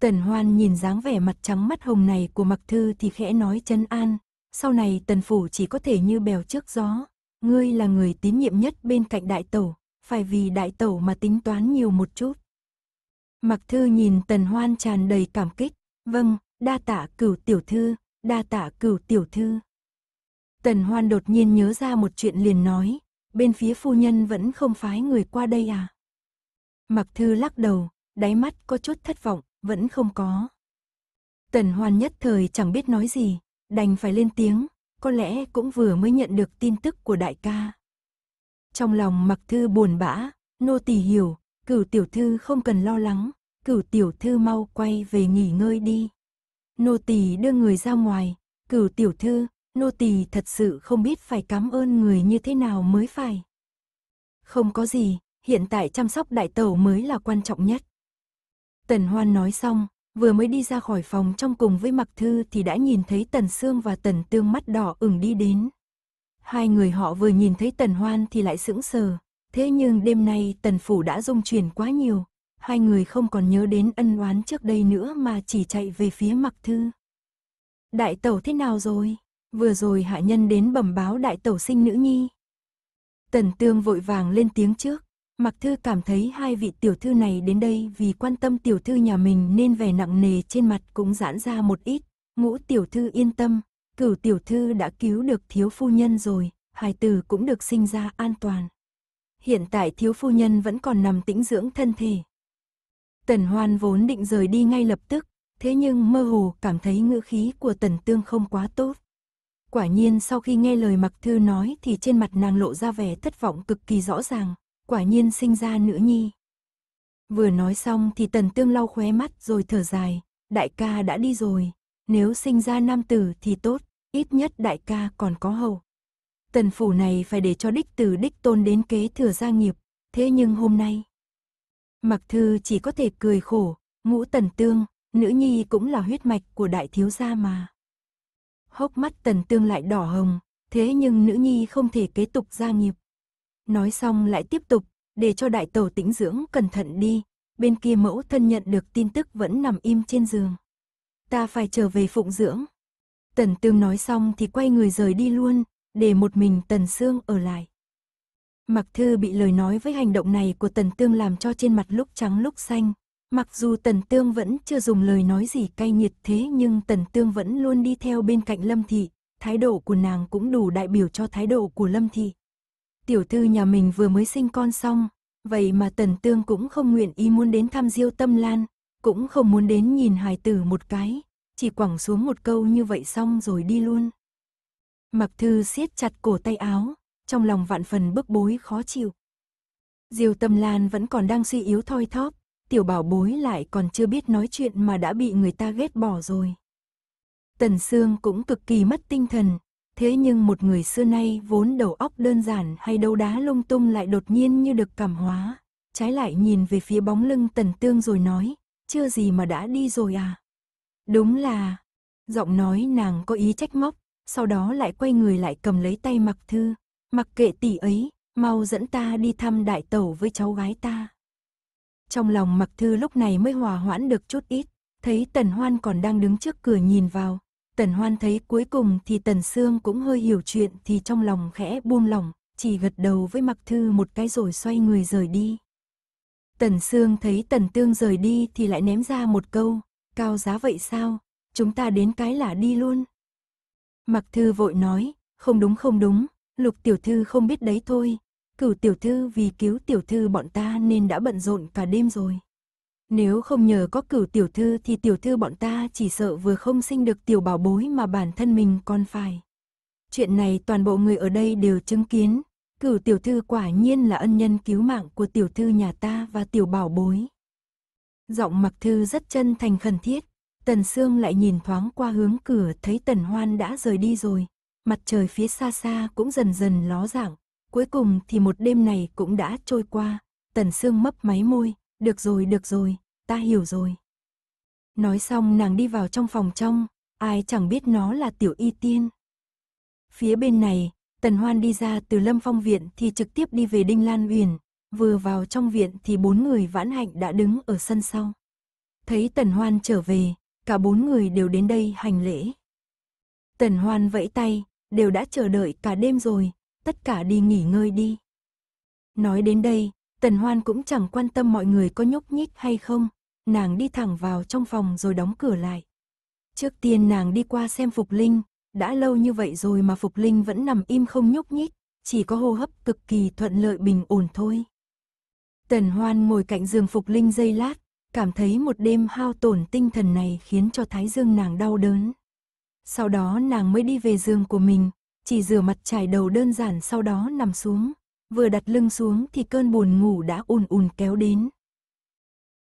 Tần hoan nhìn dáng vẻ mặt trắng mắt hồng này của mặc thư thì khẽ nói chân an, sau này tần phủ chỉ có thể như bèo trước gió, ngươi là người tín nhiệm nhất bên cạnh đại tẩu, phải vì đại tẩu mà tính toán nhiều một chút. Mặc thư nhìn tần hoan tràn đầy cảm kích, vâng, đa tạ cửu tiểu thư, đa tạ cửu tiểu thư. Tần hoan đột nhiên nhớ ra một chuyện liền nói, bên phía phu nhân vẫn không phái người qua đây à? Mặc thư lắc đầu, đáy mắt có chút thất vọng, vẫn không có. Tần hoan nhất thời chẳng biết nói gì, đành phải lên tiếng, có lẽ cũng vừa mới nhận được tin tức của đại ca. Trong lòng mặc thư buồn bã, nô tỳ hiểu, cửu tiểu thư không cần lo lắng, cửu tiểu thư mau quay về nghỉ ngơi đi. Nô tỳ đưa người ra ngoài, cửu tiểu thư, nô tỳ thật sự không biết phải cảm ơn người như thế nào mới phải. Không có gì, hiện tại chăm sóc đại tẩu mới là quan trọng nhất. Tần Hoan nói xong, vừa mới đi ra khỏi phòng trong cùng với Mặc Thư thì đã nhìn thấy Tần Sương và Tần Tương mắt đỏ ửng đi đến. Hai người họ vừa nhìn thấy Tần Hoan thì lại sững sờ. Thế nhưng đêm nay Tần Phủ đã rung chuyển quá nhiều. Hai người không còn nhớ đến ân oán trước đây nữa mà chỉ chạy về phía mặc thư. Đại tẩu thế nào rồi? Vừa rồi hạ nhân đến bẩm báo đại tẩu sinh nữ nhi. Tần Tương vội vàng lên tiếng trước. Mặc thư cảm thấy hai vị tiểu thư này đến đây vì quan tâm tiểu thư nhà mình nên vẻ nặng nề trên mặt cũng giãn ra một ít. Ngũ tiểu thư yên tâm, cửu tiểu thư đã cứu được thiếu phu nhân rồi, hài tử cũng được sinh ra an toàn. Hiện tại thiếu phu nhân vẫn còn nằm tĩnh dưỡng thân thể. Tần hoan vốn định rời đi ngay lập tức, thế nhưng mơ hồ cảm thấy ngữ khí của tần tương không quá tốt. Quả nhiên sau khi nghe lời mặc thư nói thì trên mặt nàng lộ ra vẻ thất vọng cực kỳ rõ ràng, quả nhiên sinh ra nữ nhi. Vừa nói xong thì tần tương lau khóe mắt rồi thở dài, đại ca đã đi rồi, nếu sinh ra nam tử thì tốt, ít nhất đại ca còn có hầu. Tần phủ này phải để cho đích từ đích tôn đến kế thừa gia nghiệp, thế nhưng hôm nay. Mặc thư chỉ có thể cười khổ, ngũ tần tương, nữ nhi cũng là huyết mạch của đại thiếu gia mà. Hốc mắt tần tương lại đỏ hồng, thế nhưng nữ nhi không thể kế tục gia nghiệp. Nói xong lại tiếp tục, để cho đại tẩu tĩnh dưỡng cẩn thận đi, bên kia mẫu thân nhận được tin tức vẫn nằm im trên giường. Ta phải trở về phụng dưỡng. Tần Tương nói xong thì quay người rời đi luôn, để một mình Tần Sương ở lại. Mặc Thư bị lời nói với hành động này của Tần Tương làm cho trên mặt lúc trắng lúc xanh. Mặc dù Tần Tương vẫn chưa dùng lời nói gì cay nghiệt thế nhưng Tần Tương vẫn luôn đi theo bên cạnh Lâm Thị, thái độ của nàng cũng đủ đại biểu cho thái độ của Lâm Thị. Tiểu thư nhà mình vừa mới sinh con xong, vậy mà Tần Tương cũng không nguyện ý muốn đến thăm Diêu Tâm Lan, cũng không muốn đến nhìn hài tử một cái, chỉ quẳng xuống một câu như vậy xong rồi đi luôn. Mặc thư siết chặt cổ tay áo, trong lòng vạn phần bức bối khó chịu. Diều tâm lan vẫn còn đang suy yếu thoi thóp, tiểu bảo bối lại còn chưa biết nói chuyện mà đã bị người ta ghét bỏ rồi. Tần Sương cũng cực kỳ mất tinh thần, thế nhưng một người xưa nay vốn đầu óc đơn giản hay đâu đá lung tung lại đột nhiên như được cảm hóa. Trái lại nhìn về phía bóng lưng Tần Tương rồi nói, chưa gì mà đã đi rồi à. Đúng là... Giọng nói nàng có ý trách móc, sau đó lại quay người lại cầm lấy tay mặc thư. Mặc kệ tỷ ấy, mau dẫn ta đi thăm đại tẩu với cháu gái ta. Trong lòng mặc thư lúc này mới hòa hoãn được chút ít, thấy tần hoan còn đang đứng trước cửa nhìn vào. Tần hoan thấy cuối cùng thì tần xương cũng hơi hiểu chuyện thì trong lòng khẽ buông lỏng, chỉ gật đầu với mặc thư một cái rồi xoay người rời đi. Tần xương thấy Tần Tương rời đi thì lại ném ra một câu, cao giá vậy sao? Chúng ta đến cái là đi luôn. Mặc thư vội nói, không đúng không đúng, lục tiểu thư không biết đấy thôi. Cửu tiểu thư vì cứu tiểu thư bọn ta nên đã bận rộn cả đêm rồi. Nếu không nhờ có cửu tiểu thư thì tiểu thư bọn ta chỉ sợ vừa không sinh được tiểu bảo bối mà bản thân mình còn phải. Chuyện này toàn bộ người ở đây đều chứng kiến, cửu tiểu thư quả nhiên là ân nhân cứu mạng của tiểu thư nhà ta và tiểu bảo bối giọng mặc thư rất chân thành khẩn thiết. Tần Sương lại nhìn thoáng qua hướng cửa thấy Tần Hoan đã rời đi rồi. Mặt trời phía xa xa cũng dần dần ló dạng. Cuối cùng thì một đêm này cũng đã trôi qua. Tần Sương mấp máy môi. Được rồi, được rồi, ta hiểu rồi. Nói xong nàng đi vào trong phòng trong. Ai chẳng biết nó là tiểu y tiên. Phía bên này, Tần Hoan đi ra từ Lâm Phong Viện thì trực tiếp đi về Đinh Lan Uyển. Vừa vào trong viện thì bốn người vãn hạnh đã đứng ở sân sau. Thấy Tần Hoan trở về, cả bốn người đều đến đây hành lễ. Tần Hoan vẫy tay, đều đã chờ đợi cả đêm rồi, tất cả đi nghỉ ngơi đi. Nói đến đây, Tần Hoan cũng chẳng quan tâm mọi người có nhúc nhích hay không, nàng đi thẳng vào trong phòng rồi đóng cửa lại. Trước tiên nàng đi qua xem Phục Linh, đã lâu như vậy rồi mà Phục Linh vẫn nằm im không nhúc nhích, chỉ có hô hấp cực kỳ thuận lợi bình ổn thôi. Tần Hoan ngồi cạnh giường Phục Linh dây lát, cảm thấy một đêm hao tổn tinh thần này khiến cho thái dương nàng đau đớn. Sau đó nàng mới đi về giường của mình, chỉ rửa mặt trải đầu đơn giản sau đó nằm xuống, vừa đặt lưng xuống thì cơn buồn ngủ đã ùn ùn kéo đến.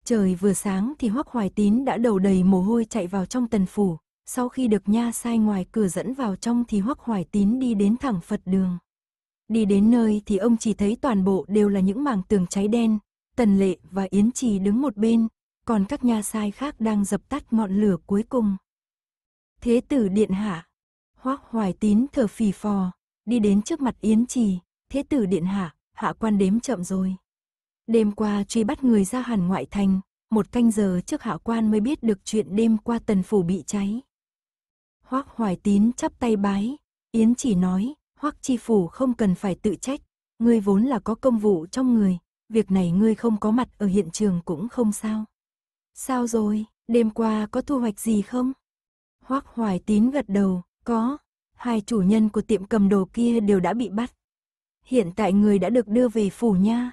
Trời vừa sáng thì Hoắc Hoài Tín đã đầu đầy mồ hôi chạy vào trong tần phủ, sau khi được nha sai ngoài cửa dẫn vào trong thì Hoắc Hoài Tín đi đến thẳng Phật đường. Đi đến nơi thì ông chỉ thấy toàn bộ đều là những mảng tường cháy đen, Tần Lệ và Yến Trì đứng một bên, còn các nhà sai khác đang dập tắt ngọn lửa cuối cùng. Thế tử Điện Hạ, hoác hoài tín thở phì phò, đi đến trước mặt Yến Trì, Thế tử Điện Hạ, hạ quan đếm chậm rồi. Đêm qua truy bắt người ra hẳn ngoại thành, một canh giờ trước hạ quan mới biết được chuyện đêm qua tần phủ bị cháy. Hoác hoài tín chắp tay bái, Yến trì nói, Hoắc chi phủ không cần phải tự trách, ngươi vốn là có công vụ trong người, việc này ngươi không có mặt ở hiện trường cũng không sao. Sao rồi, đêm qua có thu hoạch gì không? Hoắc Hoài Tín gật đầu, có, hai chủ nhân của tiệm cầm đồ kia đều đã bị bắt. Hiện tại người đã được đưa về phủ nha.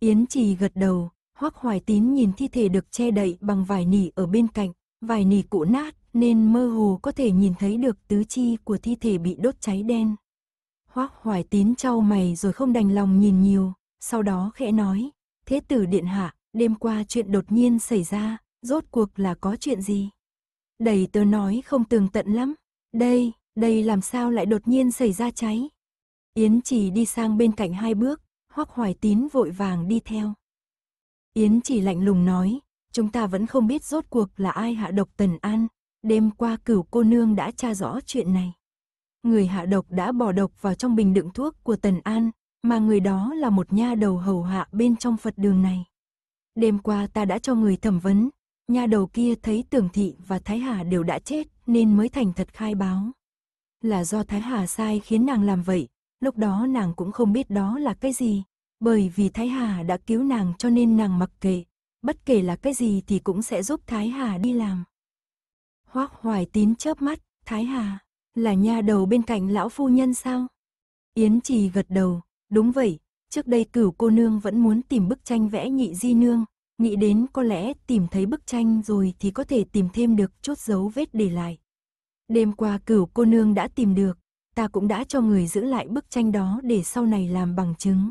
Yến Trì gật đầu, Hoắc Hoài Tín nhìn thi thể được che đậy bằng vải nỉ ở bên cạnh, vải nỉ cũ nát nên mơ hồ có thể nhìn thấy được tứ chi của thi thể bị đốt cháy đen, Hoác Hoài Tín trao mày rồi không đành lòng nhìn nhiều, sau đó khẽ nói, thế tử điện hạ, đêm qua chuyện đột nhiên xảy ra, rốt cuộc là có chuyện gì? Đầy tớ nói không tường tận lắm, đây, đây làm sao lại đột nhiên xảy ra cháy? Yến chỉ đi sang bên cạnh hai bước, Hoác Hoài Tín vội vàng đi theo. Yến chỉ lạnh lùng nói, chúng ta vẫn không biết rốt cuộc là ai hạ độc Tần An, đêm qua cửu cô nương đã tra rõ chuyện này người hạ độc đã bỏ độc vào trong bình đựng thuốc của Tần An, mà người đó là một nha đầu hầu hạ bên trong Phật đường này. Đêm qua ta đã cho người thẩm vấn, nha đầu kia thấy Tưởng Thị và Thái Hà đều đã chết nên mới thành thật khai báo. Là do Thái Hà sai khiến nàng làm vậy, lúc đó nàng cũng không biết đó là cái gì, bởi vì Thái Hà đã cứu nàng cho nên nàng mặc kệ, bất kể là cái gì thì cũng sẽ giúp Thái Hà đi làm. Hoác Hoài Tín chớp mắt, Thái Hà là nha đầu bên cạnh lão phu nhân sao? Yến Trì gật đầu, đúng vậy, trước đây cửu cô nương vẫn muốn tìm bức tranh vẽ nhị di nương, nghĩ đến có lẽ tìm thấy bức tranh rồi thì có thể tìm thêm được chốt dấu vết để lại. Đêm qua cửu cô nương đã tìm được, ta cũng đã cho người giữ lại bức tranh đó để sau này làm bằng chứng.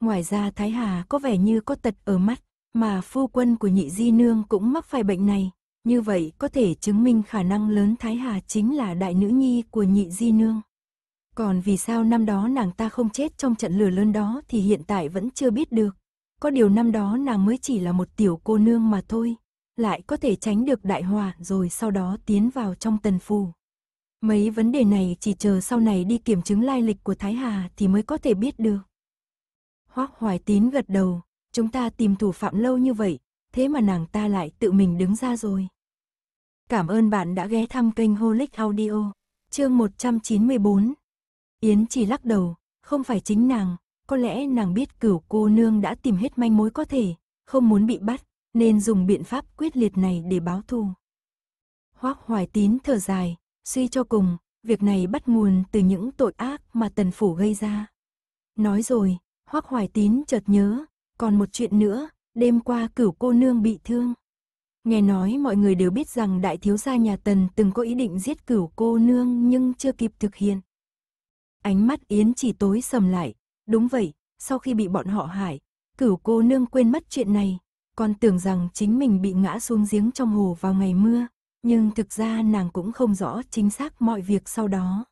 Ngoài ra Thái Hà có vẻ như có tật ở mắt, mà phu quân của nhị di nương cũng mắc phải bệnh này, như vậy có thể chứng minh khả năng lớn Thái Hà chính là đại nữ nhi của nhị di nương. Còn vì sao năm đó nàng ta không chết trong trận lửa lớn đó thì hiện tại vẫn chưa biết được. Có điều năm đó nàng mới chỉ là một tiểu cô nương mà thôi. Lại có thể tránh được đại hòa rồi sau đó tiến vào trong tần phù. Mấy vấn đề này chỉ chờ sau này đi kiểm chứng lai lịch của Thái Hà thì mới có thể biết được. Hoác Hoài Tín gật đầu, chúng ta tìm thủ phạm lâu như vậy, thế mà nàng ta lại tự mình đứng ra rồi. Cảm ơn bạn đã ghé thăm kênh Holic Audio, chương 194. Yến chỉ lắc đầu, không phải chính nàng, có lẽ nàng biết cửu cô nương đã tìm hết manh mối có thể, không muốn bị bắt, nên dùng biện pháp quyết liệt này để báo thù. Hoác Hoài Tín thở dài, suy cho cùng, việc này bắt nguồn từ những tội ác mà Tần Phủ gây ra. Nói rồi, Hoác Hoài Tín chợt nhớ, còn một chuyện nữa, Đêm qua cửu cô nương bị thương. Nghe nói mọi người đều biết rằng đại thiếu gia nhà Tần từng có ý định giết cửu cô nương nhưng chưa kịp thực hiện. Ánh mắt Yến chỉ tối sầm lại. Đúng vậy, sau khi bị bọn họ hại, cửu cô nương quên mất chuyện này. Còn tưởng rằng chính mình bị ngã xuống giếng trong hồ vào ngày mưa, nhưng thực ra nàng cũng không rõ chính xác mọi việc sau đó.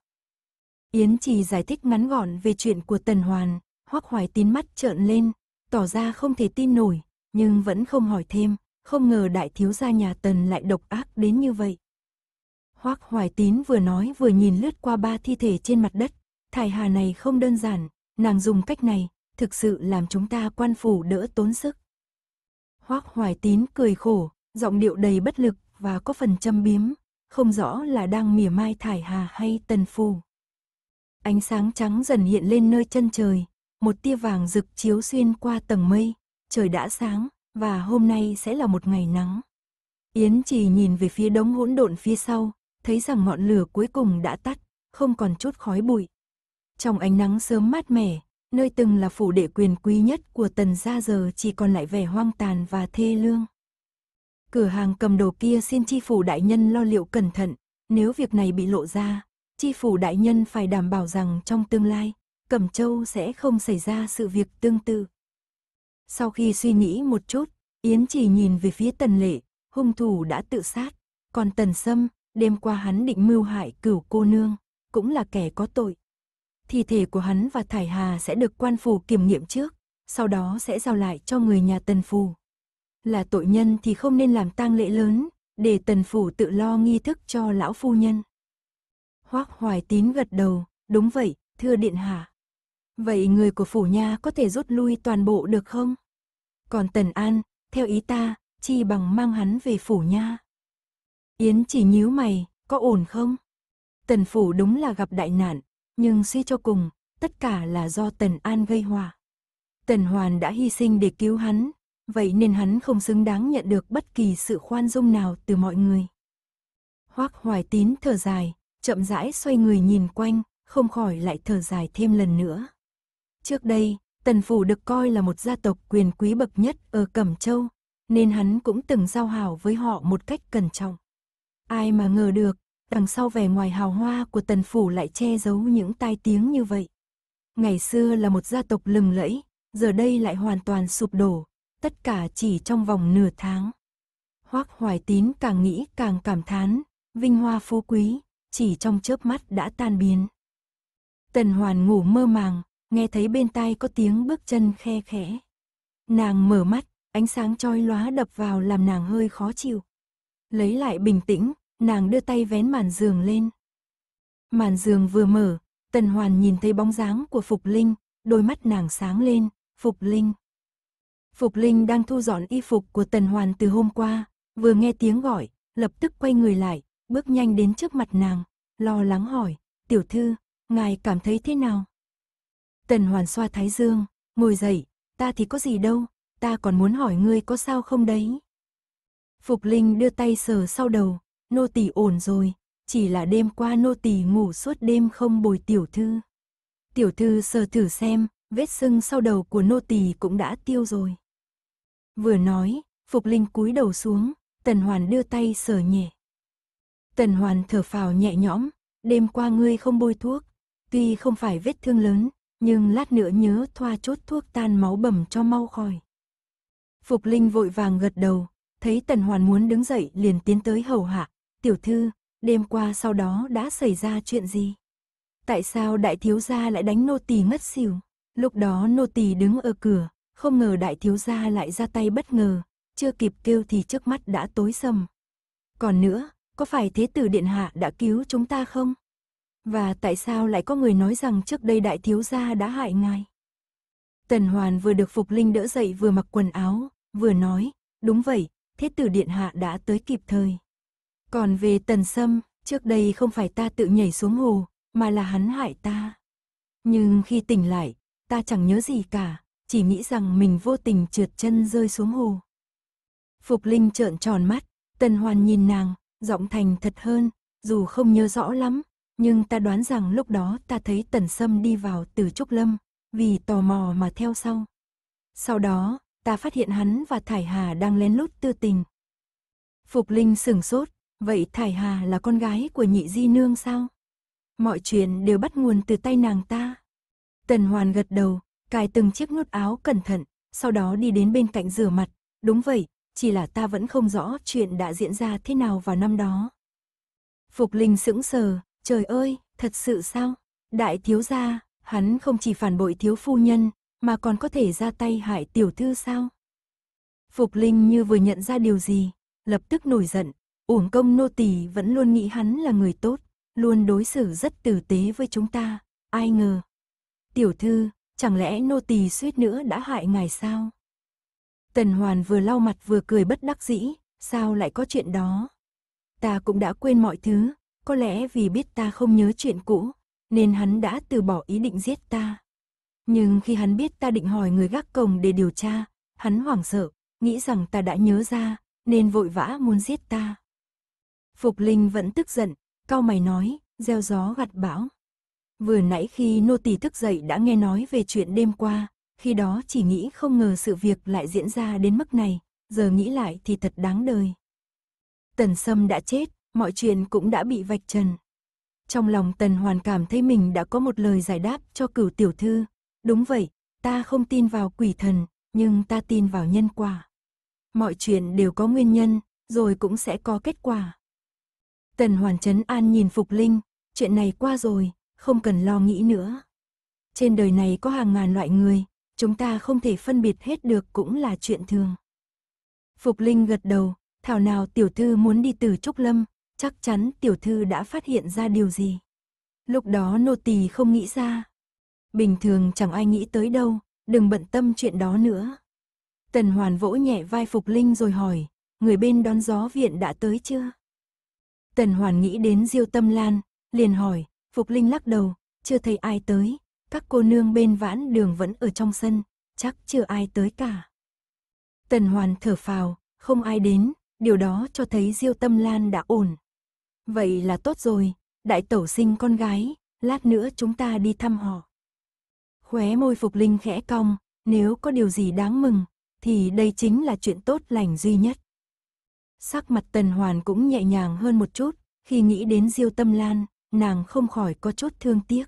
Yến chỉ giải thích ngắn gọn về chuyện của Tần Hoàn, hoắc hoài tín mắt trợn lên, tỏ ra không thể tin nổi, nhưng vẫn không hỏi thêm, không ngờ đại thiếu gia nhà tần lại độc ác đến như vậy. Hoác Hoài Tín vừa nói vừa nhìn lướt qua ba thi thể trên mặt đất, thải hà này không đơn giản, nàng dùng cách này, thực sự làm chúng ta quan phủ đỡ tốn sức. Hoác Hoài Tín cười khổ, giọng điệu đầy bất lực và có phần châm biếm, không rõ là đang mỉa mai thải hà hay tần phù. Ánh sáng trắng dần hiện lên nơi chân trời, một tia vàng rực chiếu xuyên qua tầng mây, trời đã sáng, và hôm nay sẽ là một ngày nắng. Yến trì nhìn về phía đống hỗn độn phía sau, thấy rằng ngọn lửa cuối cùng đã tắt, không còn chút khói bụi. Trong ánh nắng sớm mát mẻ, nơi từng là phủ đệ quyền quý nhất của tần gia giờ chỉ còn lại vẻ hoang tàn và thê lương. Cửa hàng cầm đồ kia xin chi phủ đại nhân lo liệu cẩn thận, nếu việc này bị lộ ra, chi phủ đại nhân phải đảm bảo rằng trong tương lai, Cẩm Châu sẽ không xảy ra sự việc tương tự. Sau khi suy nghĩ một chút, Yến chỉ nhìn về phía Tần Lệ, hung thủ đã tự sát. Còn Tần Sâm, đêm qua hắn định mưu hại cửu cô nương, cũng là kẻ có tội. Thi thể của hắn và Thải Hà sẽ được quan phủ kiểm nghiệm trước, sau đó sẽ giao lại cho người nhà Tần Phù. Là tội nhân thì không nên làm tang lễ lớn, để Tần Phủ tự lo nghi thức cho lão phu nhân. Hoác Hoài Tín gật đầu, đúng vậy, thưa Điện Hạ. Vậy người của phủ nha có thể rút lui toàn bộ được không? Còn Tần An, theo ý ta, chi bằng mang hắn về phủ nha. Yến chỉ nhíu mày, có ổn không? Tần phủ đúng là gặp đại nạn, nhưng suy cho cùng, tất cả là do Tần An gây hòa Tần Hoàn đã hy sinh để cứu hắn, vậy nên hắn không xứng đáng nhận được bất kỳ sự khoan dung nào từ mọi người. Hoác Hoài Tín thở dài, chậm rãi xoay người nhìn quanh, không khỏi lại thở dài thêm lần nữa. Trước đây, Tần Phủ được coi là một gia tộc quyền quý bậc nhất ở Cẩm Châu, nên hắn cũng từng giao hảo với họ một cách cẩn trọng. Ai mà ngờ được, đằng sau vẻ ngoài hào hoa của Tần Phủ lại che giấu những tai tiếng như vậy. Ngày xưa là một gia tộc lừng lẫy, giờ đây lại hoàn toàn sụp đổ, tất cả chỉ trong vòng nửa tháng. Hoác Hoài Tín càng nghĩ càng cảm thán, vinh hoa phú quý, chỉ trong chớp mắt đã tan biến. Tần Hoàn ngủ mơ màng, nghe thấy bên tai có tiếng bước chân khe khẽ. Nàng mở mắt, ánh sáng chói lóa đập vào làm nàng hơi khó chịu. Lấy lại bình tĩnh, nàng đưa tay vén màn giường lên. Màn giường vừa mở, Tần Hoàn nhìn thấy bóng dáng của Phục Linh, đôi mắt nàng sáng lên, Phục Linh. Phục Linh đang thu dọn y phục của Tần Hoàn từ hôm qua, vừa nghe tiếng gọi, lập tức quay người lại, bước nhanh đến trước mặt nàng, lo lắng hỏi, tiểu thư, ngài cảm thấy thế nào? Tần Hoàn xoa thái dương, ngồi dậy, ta thì có gì đâu, ta còn muốn hỏi ngươi có sao không đấy. Phục Linh đưa tay sờ sau đầu, nô tỳ ổn rồi, chỉ là đêm qua nô tỳ ngủ suốt đêm không bồi tiểu thư. Tiểu thư sờ thử xem, vết sưng sau đầu của nô tỳ cũng đã tiêu rồi. Vừa nói, Phục Linh cúi đầu xuống, Tần Hoàn đưa tay sờ nhẹ. Tần Hoàn thở phào nhẹ nhõm, đêm qua ngươi không bôi thuốc, tuy không phải vết thương lớn, nhưng lát nữa nhớ thoa chút thuốc tan máu bầm cho mau khỏi. Phục Linh vội vàng gật đầu, thấy Tần Hoàn muốn đứng dậy liền tiến tới hầu hạ, tiểu thư, đêm qua sau đó đã xảy ra chuyện gì? Tại sao đại thiếu gia lại đánh nô tỳ ngất xỉu? Lúc đó nô tỳ đứng ở cửa, không ngờ đại thiếu gia lại ra tay bất ngờ, chưa kịp kêu thì trước mắt đã tối sầm. Còn nữa, có phải thế tử điện hạ đã cứu chúng ta không? Và tại sao lại có người nói rằng trước đây đại thiếu gia đã hại ngài? Tần Hoàn vừa được Phục Linh đỡ dậy vừa mặc quần áo, vừa nói, đúng vậy, thế tử điện hạ đã tới kịp thời. Còn về Tần Sâm, trước đây không phải ta tự nhảy xuống hồ, mà là hắn hại ta. Nhưng khi tỉnh lại, ta chẳng nhớ gì cả, chỉ nghĩ rằng mình vô tình trượt chân rơi xuống hồ. Phục Linh trợn tròn mắt, Tần Hoàn nhìn nàng, giọng thành thật hơn, dù không nhớ rõ lắm, nhưng ta đoán rằng lúc đó ta thấy Tần Sâm đi vào từ Trúc Lâm, vì tò mò mà theo sau. Sau đó, ta phát hiện hắn và Thải Hà đang lén lút tư tình. Phục Linh sửng sốt, vậy Thải Hà là con gái của nhị di nương sao? Mọi chuyện đều bắt nguồn từ tay nàng ta. Tần Hoàn gật đầu, cài từng chiếc nút áo cẩn thận, sau đó đi đến bên cạnh rửa mặt. Đúng vậy, chỉ là ta vẫn không rõ chuyện đã diễn ra thế nào vào năm đó. Phục Linh sững sờ, Trời ơi, thật sự sao? Đại thiếu gia, hắn không chỉ phản bội thiếu phu nhân, mà còn có thể ra tay hại tiểu thư sao? Phục Linh như vừa nhận ra điều gì, lập tức nổi giận, uổng công nô tỳ vẫn luôn nghĩ hắn là người tốt, luôn đối xử rất tử tế với chúng ta, ai ngờ. Tiểu thư, chẳng lẽ nô tỳ suýt nữa đã hại ngài sao? Tần Hoàn vừa lau mặt vừa cười bất đắc dĩ, sao lại có chuyện đó? Ta cũng đã quên mọi thứ, có lẽ vì biết ta không nhớ chuyện cũ, nên hắn đã từ bỏ ý định giết ta. Nhưng khi hắn biết ta định hỏi người gác cổng để điều tra, hắn hoảng sợ, nghĩ rằng ta đã nhớ ra, nên vội vã muốn giết ta. Phục Linh vẫn tức giận, cao mày nói, gieo gió gặt bão. Vừa nãy khi nô tỳ thức dậy đã nghe nói về chuyện đêm qua, khi đó chỉ nghĩ không ngờ sự việc lại diễn ra đến mức này, giờ nghĩ lại thì thật đáng đời. Tần Sâm đã chết, mọi chuyện cũng đã bị vạch trần. Trong lòng Tần Hoàn cảm thấy mình đã có một lời giải đáp cho cửu tiểu thư. Đúng vậy, ta không tin vào quỷ thần, nhưng ta tin vào nhân quả. Mọi chuyện đều có nguyên nhân, rồi cũng sẽ có kết quả. Tần Hoàn Trấn An nhìn Phục Linh, chuyện này qua rồi, không cần lo nghĩ nữa. Trên đời này có hàng ngàn loại người, chúng ta không thể phân biệt hết được cũng là chuyện thường. Phục Linh gật đầu, thảo nào tiểu thư muốn đi từ Trúc Lâm, chắc chắn tiểu thư đã phát hiện ra điều gì. Lúc đó nô tỳ không nghĩ ra. Bình thường chẳng ai nghĩ tới đâu, đừng bận tâm chuyện đó nữa. Tần Hoàn vỗ nhẹ vai Phục Linh rồi hỏi, người bên đón gió viện đã tới chưa? Tần Hoàn nghĩ đến Diêu Tâm Lan, liền hỏi, Phục Linh lắc đầu, chưa thấy ai tới, các cô nương bên vãn đường vẫn ở trong sân, chắc chưa ai tới cả. Tần Hoàn thở phào, không ai đến, điều đó cho thấy Diêu Tâm Lan đã ổn. Vậy là tốt rồi, đại tẩu sinh con gái, lát nữa chúng ta đi thăm họ. Khóe môi Phục Linh khẽ cong, nếu có điều gì đáng mừng, thì đây chính là chuyện tốt lành duy nhất. Sắc mặt Tần Hoàn cũng nhẹ nhàng hơn một chút, khi nghĩ đến Diêu Tâm Lan, nàng không khỏi có chút thương tiếc.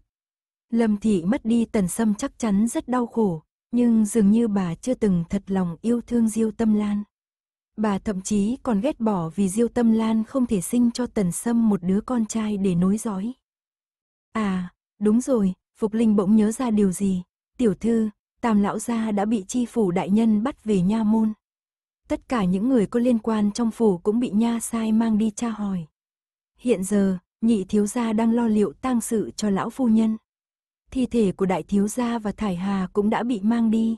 Lâm Thị mất đi Tần Sâm chắc chắn rất đau khổ, nhưng dường như bà chưa từng thật lòng yêu thương Diêu Tâm Lan. Bà thậm chí còn ghét bỏ vì Diêu Tâm Lan không thể sinh cho Tần Sâm một đứa con trai để nối dõi. À, đúng rồi, Phục Linh bỗng nhớ ra điều gì. Tiểu thư, Tam Lão Gia đã bị chi phủ đại nhân bắt về nha môn. Tất cả những người có liên quan trong phủ cũng bị nha sai mang đi tra hỏi. Hiện giờ, nhị thiếu gia đang lo liệu tang sự cho lão phu nhân. Thi thể của đại thiếu gia và thải hà cũng đã bị mang đi.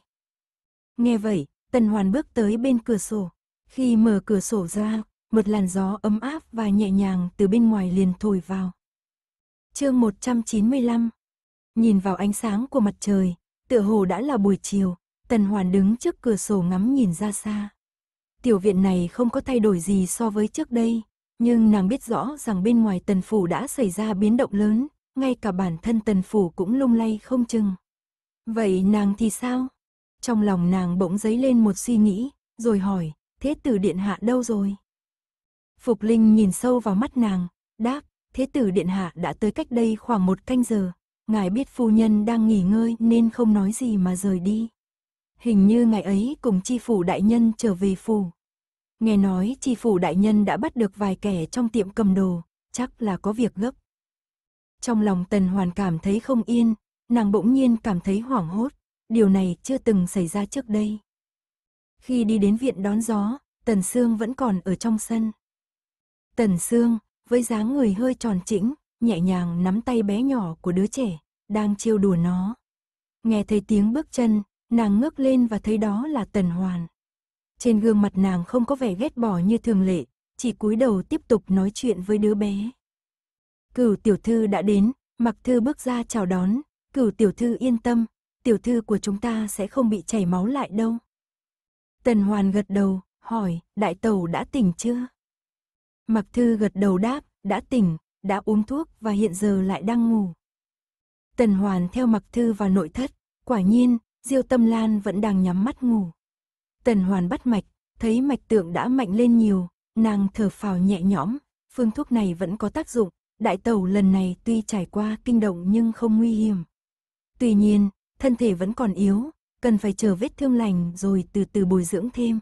Nghe vậy, Tần Hoàn bước tới bên cửa sổ, khi mở cửa sổ ra, một làn gió ấm áp và nhẹ nhàng từ bên ngoài liền thổi vào. Chương 195 Nhìn vào ánh sáng của mặt trời, tựa hồ đã là buổi chiều, Tần Hoàn đứng trước cửa sổ ngắm nhìn ra xa. Tiểu viện này không có thay đổi gì so với trước đây, nhưng nàng biết rõ rằng bên ngoài Tần Phủ đã xảy ra biến động lớn, ngay cả bản thân Tần Phủ cũng lung lay không chừng. Vậy nàng thì sao? Trong lòng nàng bỗng dấy lên một suy nghĩ, rồi hỏi, thế tử điện hạ đâu rồi? Phục Linh nhìn sâu vào mắt nàng, đáp, thế tử điện hạ đã tới cách đây khoảng một canh giờ, ngài biết phu nhân đang nghỉ ngơi nên không nói gì mà rời đi. Hình như ngày ấy cùng chi phủ đại nhân trở về phủ. Nghe nói chi phủ đại nhân đã bắt được vài kẻ trong tiệm cầm đồ, chắc là có việc gấp. Trong lòng Tần Hoàn cảm thấy không yên, nàng bỗng nhiên cảm thấy hoảng hốt, điều này chưa từng xảy ra trước đây. Khi đi đến viện đón gió, Tần Sương vẫn còn ở trong sân. Tần Sương, với dáng người hơi tròn chỉnh, nhẹ nhàng nắm tay bé nhỏ của đứa trẻ, đang trêu đùa nó. Nghe thấy tiếng bước chân, nàng ngước lên và thấy đó là Tần Hoàn. Trên gương mặt nàng không có vẻ ghét bỏ như thường lệ, chỉ cúi đầu tiếp tục nói chuyện với đứa bé. Cửu tiểu thư đã đến, mặc thư bước ra chào đón, cửu tiểu thư yên tâm, tiểu thư của chúng ta sẽ không bị chảy máu lại đâu. Tần Hoàn gật đầu, hỏi, đại tàu đã tỉnh chưa? Mặc Thư gật đầu đáp, đã tỉnh, đã uống thuốc và hiện giờ lại đang ngủ. Tần Hoàn theo Mặc Thư vào nội thất, quả nhiên, Diêu Tâm Lan vẫn đang nhắm mắt ngủ. Tần Hoàn bắt mạch, thấy mạch tượng đã mạnh lên nhiều, nàng thở phào nhẹ nhõm, phương thuốc này vẫn có tác dụng, đại tàu lần này tuy trải qua kinh động nhưng không nguy hiểm. Tuy nhiên, thân thể vẫn còn yếu, cần phải chờ vết thương lành rồi từ từ bồi dưỡng thêm.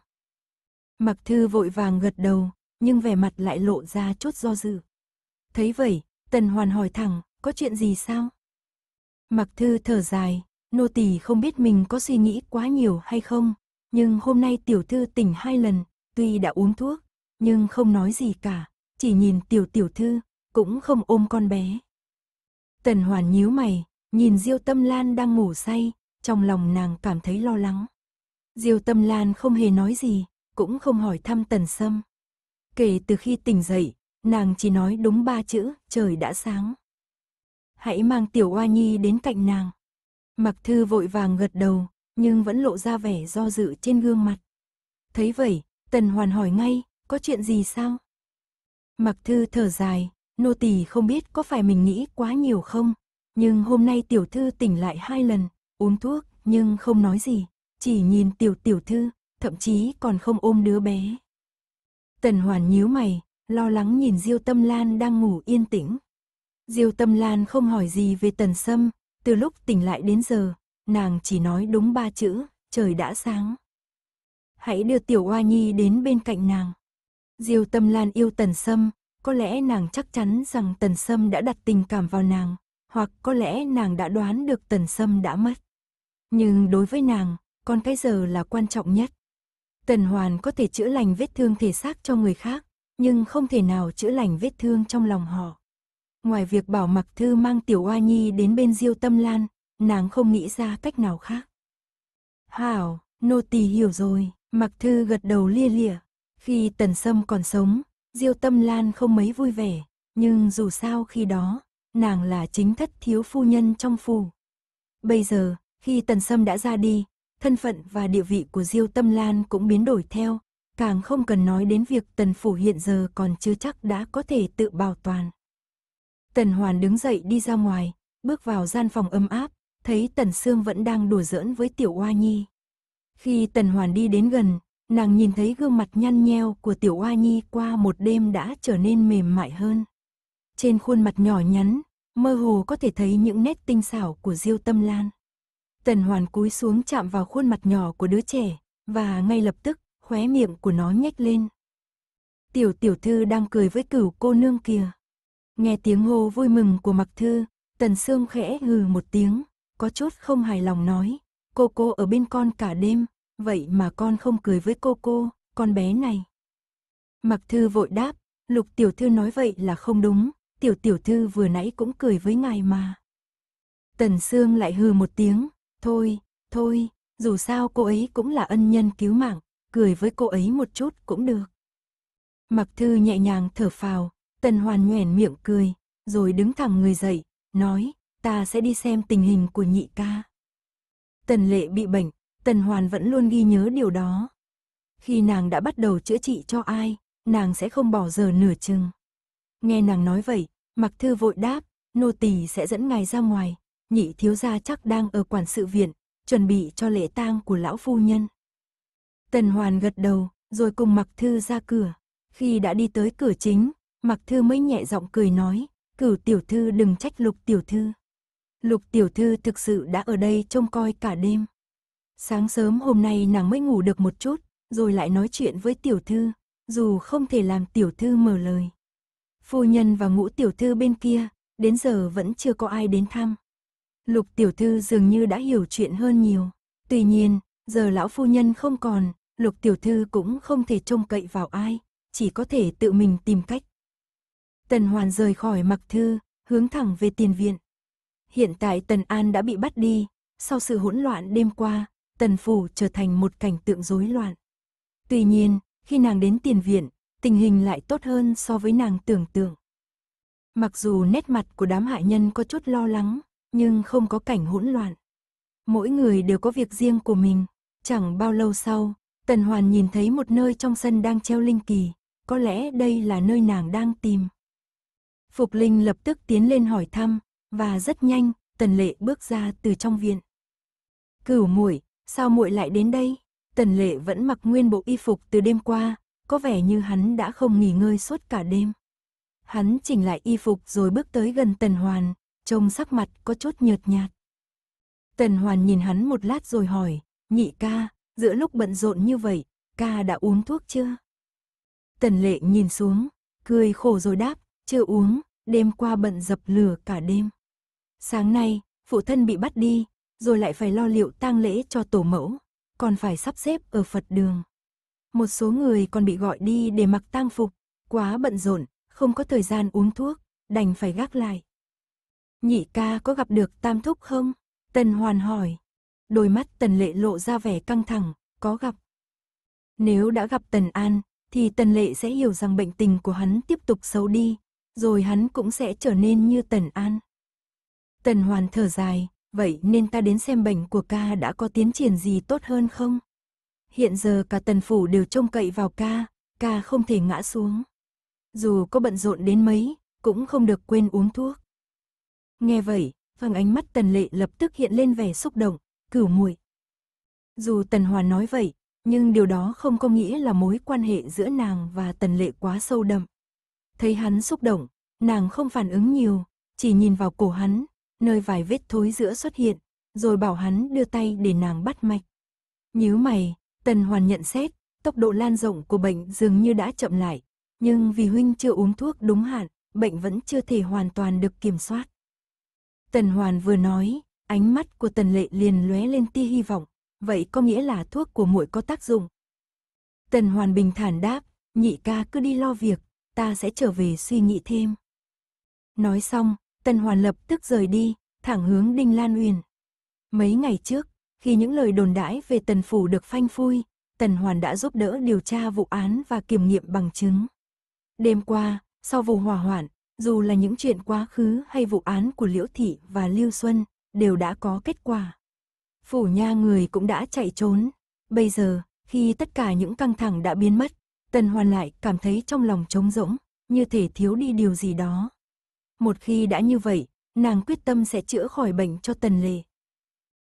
Mặc thư vội vàng gật đầu, nhưng vẻ mặt lại lộ ra chút do dự. Thấy vậy, Tần Hoàn hỏi thẳng, có chuyện gì sao? Mặc thư thở dài, nô tỳ không biết mình có suy nghĩ quá nhiều hay không, nhưng hôm nay tiểu thư tỉnh hai lần, tuy đã uống thuốc, nhưng không nói gì cả, chỉ nhìn tiểu tiểu thư, cũng không ôm con bé. Tần Hoàn nhíu mày, nhìn Diêu Tâm Lan đang ngủ say, trong lòng nàng cảm thấy lo lắng. Diêu Tâm Lan không hề nói gì, cũng không hỏi thăm Tần Sâm. Kể từ khi tỉnh dậy, nàng chỉ nói đúng ba chữ, trời đã sáng. Hãy mang Tiểu Oa Nhi đến cạnh nàng. Mặc Thư vội vàng gật đầu, nhưng vẫn lộ ra vẻ do dự trên gương mặt. Thấy vậy, Tần Hoàn hỏi ngay, có chuyện gì sao? Mặc Thư thở dài, nô tỳ không biết có phải mình nghĩ quá nhiều không, nhưng hôm nay tiểu thư tỉnh lại hai lần, uống thuốc nhưng không nói gì, chỉ nhìn tiểu tiểu thư, thậm chí còn không ôm đứa bé. Tần Hoàn nhíu mày, lo lắng nhìn Diêu Tâm Lan đang ngủ yên tĩnh. Diêu Tâm Lan không hỏi gì về Tần Sâm, từ lúc tỉnh lại đến giờ, nàng chỉ nói đúng ba chữ, trời đã sáng. Hãy đưa Tiểu Oa Nhi đến bên cạnh nàng. Diêu Tâm Lan yêu Tần Sâm, có lẽ nàng chắc chắn rằng Tần Sâm đã đặt tình cảm vào nàng, hoặc có lẽ nàng đã đoán được Tần Sâm đã mất. Nhưng đối với nàng, con cái giờ là quan trọng nhất. Tần Hoàn có thể chữa lành vết thương thể xác cho người khác, nhưng không thể nào chữa lành vết thương trong lòng họ. Ngoài việc bảo mặc thư mang tiểu oa nhi đến bên diêu tâm lan, nàng không nghĩ ra cách nào khác. Hảo, nô tỳ hiểu rồi, mặc thư gật đầu lia lịa. Khi tần sâm còn sống, diêu tâm lan không mấy vui vẻ, nhưng dù sao khi đó, nàng là chính thất thiếu phu nhân trong phủ. Bây giờ, khi Tần Sâm đã ra đi, thân phận và địa vị của Diêu Tâm Lan cũng biến đổi theo, càng không cần nói đến việc Tần Phủ hiện giờ còn chưa chắc đã có thể tự bảo toàn. Tần Hoàn đứng dậy đi ra ngoài, bước vào gian phòng âm áp, thấy Tần Sương vẫn đang đùa giỡn với Tiểu Oa Nhi. Khi Tần Hoàn đi đến gần, nàng nhìn thấy gương mặt nhăn nheo của Tiểu Oa Nhi qua một đêm đã trở nên mềm mại hơn. Trên khuôn mặt nhỏ nhắn, mơ hồ có thể thấy những nét tinh xảo của Diêu Tâm Lan. Tần Hoàn cúi xuống chạm vào khuôn mặt nhỏ của đứa trẻ, và ngay lập tức, khóe miệng của nó nhếch lên. Tiểu tiểu thư đang cười với cửu cô nương kìa. Nghe tiếng hô vui mừng của Mặc Thư, Tần Sương khẽ hừ một tiếng, có chút không hài lòng nói. Cô cô ở bên con cả đêm, vậy mà con không cười với cô cô, con bé này. Mặc Thư vội đáp, Lục tiểu thư nói vậy là không đúng, tiểu tiểu thư vừa nãy cũng cười với ngài mà. Tần Sương lại hừ một tiếng, Thôi, thôi, dù sao cô ấy cũng là ân nhân cứu mạng, cười với cô ấy một chút cũng được. Mặc thư nhẹ nhàng thở phào, tần hoàn nhoẻn miệng cười, rồi đứng thẳng người dậy, nói, ta sẽ đi xem tình hình của nhị ca. Tần lệ bị bệnh, tần hoàn vẫn luôn ghi nhớ điều đó. Khi nàng đã bắt đầu chữa trị cho ai, nàng sẽ không bỏ giờ nửa chừng. Nghe nàng nói vậy, mặc thư vội đáp, nô tỳ sẽ dẫn ngài ra ngoài, nhị thiếu gia chắc đang ở quản sự viện, chuẩn bị cho lễ tang của lão phu nhân. Tần Hoàn gật đầu, rồi cùng Mặc Thư ra cửa. Khi đã đi tới cửa chính, Mặc Thư mới nhẹ giọng cười nói, cửu tiểu thư đừng trách lục tiểu thư. Lục tiểu thư thực sự đã ở đây trông coi cả đêm. Sáng sớm hôm nay nàng mới ngủ được một chút, rồi lại nói chuyện với tiểu thư, dù không thể làm tiểu thư mở lời. Phu nhân và ngũ tiểu thư bên kia, đến giờ vẫn chưa có ai đến thăm. Lục tiểu thư dường như đã hiểu chuyện hơn nhiều. Tuy nhiên, giờ lão phu nhân không còn, lục tiểu thư cũng không thể trông cậy vào ai, chỉ có thể tự mình tìm cách. Tần Hoàn rời khỏi mặc thư, hướng thẳng về tiền viện. Hiện tại Tần An đã bị bắt đi, sau sự hỗn loạn đêm qua, Tần Phủ trở thành một cảnh tượng rối loạn. Tuy nhiên, khi nàng đến tiền viện, tình hình lại tốt hơn so với nàng tưởng tượng. Mặc dù nét mặt của đám hại nhân có chút lo lắng, nhưng không có cảnh hỗn loạn. Mỗi người đều có việc riêng của mình. Chẳng bao lâu sau, Tần Hoàn nhìn thấy một nơi trong sân đang treo linh kỳ, có lẽ đây là nơi nàng đang tìm. Phục Linh lập tức tiến lên hỏi thăm, và rất nhanh, Tần Lệ bước ra từ trong viện. "Cửu muội, sao muội lại đến đây?" Tần Lệ vẫn mặc nguyên bộ y phục từ đêm qua, có vẻ như hắn đã không nghỉ ngơi suốt cả đêm. Hắn chỉnh lại y phục rồi bước tới gần Tần Hoàn, trông sắc mặt có chút nhợt nhạt. Tần Hoàn nhìn hắn một lát rồi hỏi, nhị ca, giữa lúc bận rộn như vậy, ca đã uống thuốc chưa? Tần Lệ nhìn xuống, cười khổ rồi đáp, chưa uống, đêm qua bận dập lửa cả đêm. Sáng nay, phụ thân bị bắt đi, rồi lại phải lo liệu tang lễ cho tổ mẫu, còn phải sắp xếp ở Phật đường. Một số người còn bị gọi đi để mặc tang phục, quá bận rộn, không có thời gian uống thuốc, đành phải gác lại. Nhị ca có gặp được tam thúc không? Tần hoàn hỏi. Đôi mắt tần lệ lộ ra vẻ căng thẳng, có gặp. Nếu đã gặp tần an, thì tần lệ sẽ hiểu rằng bệnh tình của hắn tiếp tục xấu đi, rồi hắn cũng sẽ trở nên như tần an. Tần hoàn thở dài, vậy nên ta đến xem bệnh của ca đã có tiến triển gì tốt hơn không? Hiện giờ cả tần phủ đều trông cậy vào ca, ca không thể ngã xuống. Dù có bận rộn đến mấy, cũng không được quên uống thuốc. Nghe vậy, phần vâng ánh mắt Tần Lệ lập tức hiện lên vẻ xúc động, cửu muội. Dù Tần Hòa nói vậy, nhưng điều đó không có nghĩa là mối quan hệ giữa nàng và Tần Lệ quá sâu đậm. Thấy hắn xúc động, nàng không phản ứng nhiều, chỉ nhìn vào cổ hắn, nơi vài vết thối giữa xuất hiện, rồi bảo hắn đưa tay để nàng bắt mạch. Nhíu mày, Tần Hoàn nhận xét, tốc độ lan rộng của bệnh dường như đã chậm lại, nhưng vì huynh chưa uống thuốc đúng hạn, bệnh vẫn chưa thể hoàn toàn được kiểm soát. Tần Hoàn vừa nói, ánh mắt của Tần Lệ liền lóe lên tia hy vọng, vậy có nghĩa là thuốc của muội có tác dụng. Tần Hoàn bình thản đáp, nhị ca cứ đi lo việc, ta sẽ trở về suy nghĩ thêm. Nói xong, Tần Hoàn lập tức rời đi, thẳng hướng Đinh Lan Uyển. Mấy ngày trước, khi những lời đồn đãi về Tần Phủ được phanh phui, Tần Hoàn đã giúp đỡ điều tra vụ án và kiểm nghiệm bằng chứng. Đêm qua, sau vụ hỏa hoạn, dù là những chuyện quá khứ hay vụ án của Liễu Thị và Lưu Xuân, đều đã có kết quả. Phủ nha người cũng đã chạy trốn. Bây giờ, khi tất cả những căng thẳng đã biến mất, Tần Hoàn lại cảm thấy trong lòng trống rỗng, như thể thiếu đi điều gì đó. Một khi đã như vậy, nàng quyết tâm sẽ chữa khỏi bệnh cho Tần Lệ.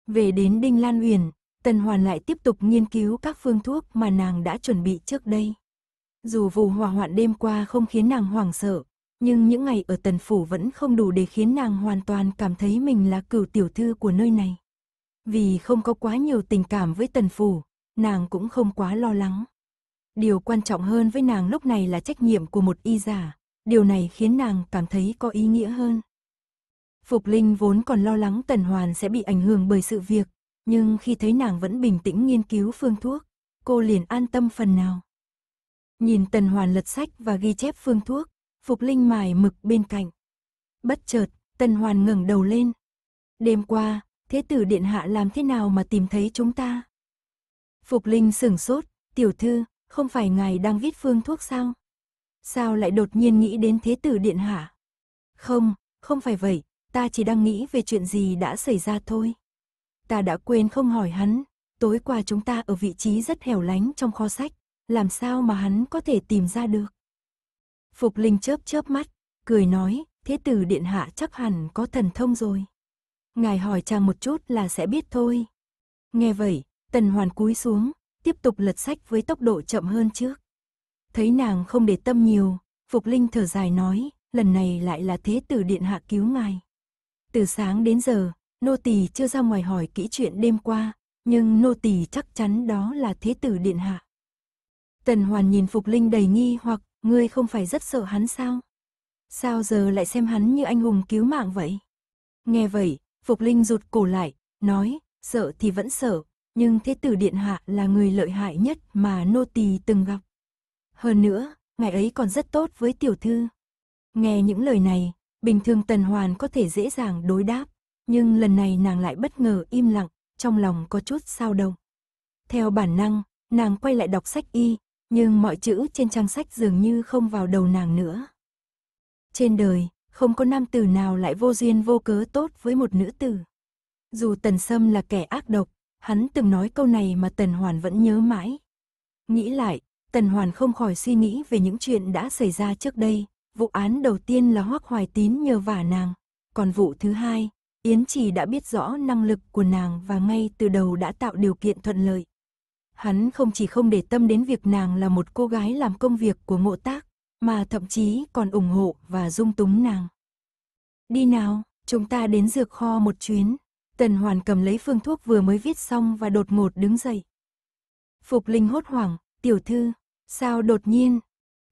Về đến Đinh Lan uyển Tần Hoàn lại tiếp tục nghiên cứu các phương thuốc mà nàng đã chuẩn bị trước đây. Dù vụ hỏa hoạn đêm qua không khiến nàng hoảng sợ, nhưng những ngày ở tần phủ vẫn không đủ để khiến nàng hoàn toàn cảm thấy mình là cửu tiểu thư của nơi này. Vì không có quá nhiều tình cảm với tần phủ, nàng cũng không quá lo lắng. Điều quan trọng hơn với nàng lúc này là trách nhiệm của một y giả, điều này khiến nàng cảm thấy có ý nghĩa hơn. Phục Linh vốn còn lo lắng Tần Hoàn sẽ bị ảnh hưởng bởi sự việc, nhưng khi thấy nàng vẫn bình tĩnh nghiên cứu phương thuốc, cô liền an tâm phần nào. Nhìn Tần Hoàn lật sách và ghi chép phương thuốc, Phục Linh mài mực bên cạnh. Bất chợt, Tần Hoàn ngẩng đầu lên. Đêm qua, Thế tử Điện Hạ làm thế nào mà tìm thấy chúng ta? Phục Linh sửng sốt, tiểu thư, không phải ngài đang viết phương thuốc sao? Sao lại đột nhiên nghĩ đến Thế tử Điện Hạ? Không, không phải vậy, ta chỉ đang nghĩ về chuyện gì đã xảy ra thôi. Ta đã quên không hỏi hắn, tối qua chúng ta ở vị trí rất hẻo lánh trong kho sách, làm sao mà hắn có thể tìm ra được? Phục Linh chớp chớp mắt, cười nói, thế tử điện hạ chắc hẳn có thần thông rồi. Ngài hỏi chàng một chút là sẽ biết thôi. Nghe vậy, tần hoàn cúi xuống, tiếp tục lật sách với tốc độ chậm hơn trước. Thấy nàng không để tâm nhiều, Phục Linh thở dài nói, lần này lại là thế tử điện hạ cứu ngài. Từ sáng đến giờ, nô tỳ chưa ra ngoài hỏi kỹ chuyện đêm qua, nhưng nô tỳ chắc chắn đó là thế tử điện hạ. Tần Hoàn nhìn Phục Linh đầy nghi hoặc, ngươi không phải rất sợ hắn sao? Sao giờ lại xem hắn như anh hùng cứu mạng vậy? Nghe vậy, Phục Linh rụt cổ lại, nói, sợ thì vẫn sợ, nhưng Thế tử Điện Hạ là người lợi hại nhất mà nô tỳ từng gặp. Hơn nữa, ngài ấy còn rất tốt với tiểu thư. Nghe những lời này, bình thường Tần Hoàn có thể dễ dàng đối đáp, nhưng lần này nàng lại bất ngờ im lặng, trong lòng có chút sao động. Theo bản năng, nàng quay lại đọc sách y, nhưng mọi chữ trên trang sách dường như không vào đầu nàng nữa. Trên đời, không có nam tử nào lại vô duyên vô cớ tốt với một nữ tử. Dù Tần Sâm là kẻ ác độc, hắn từng nói câu này mà Tần Hoàn vẫn nhớ mãi. Nghĩ lại, Tần Hoàn không khỏi suy nghĩ về những chuyện đã xảy ra trước đây. Vụ án đầu tiên là Hoắc Hoài Tín nhờ vả nàng. Còn vụ thứ hai, Yến trì đã biết rõ năng lực của nàng và ngay từ đầu đã tạo điều kiện thuận lợi. Hắn không chỉ không để tâm đến việc nàng là một cô gái làm công việc của ngộ tác, mà thậm chí còn ủng hộ và dung túng nàng. Đi nào, chúng ta đến dược kho một chuyến. Tần Hoàn cầm lấy phương thuốc vừa mới viết xong và đột ngột đứng dậy. Phục Linh hốt hoảng, tiểu thư, sao đột nhiên?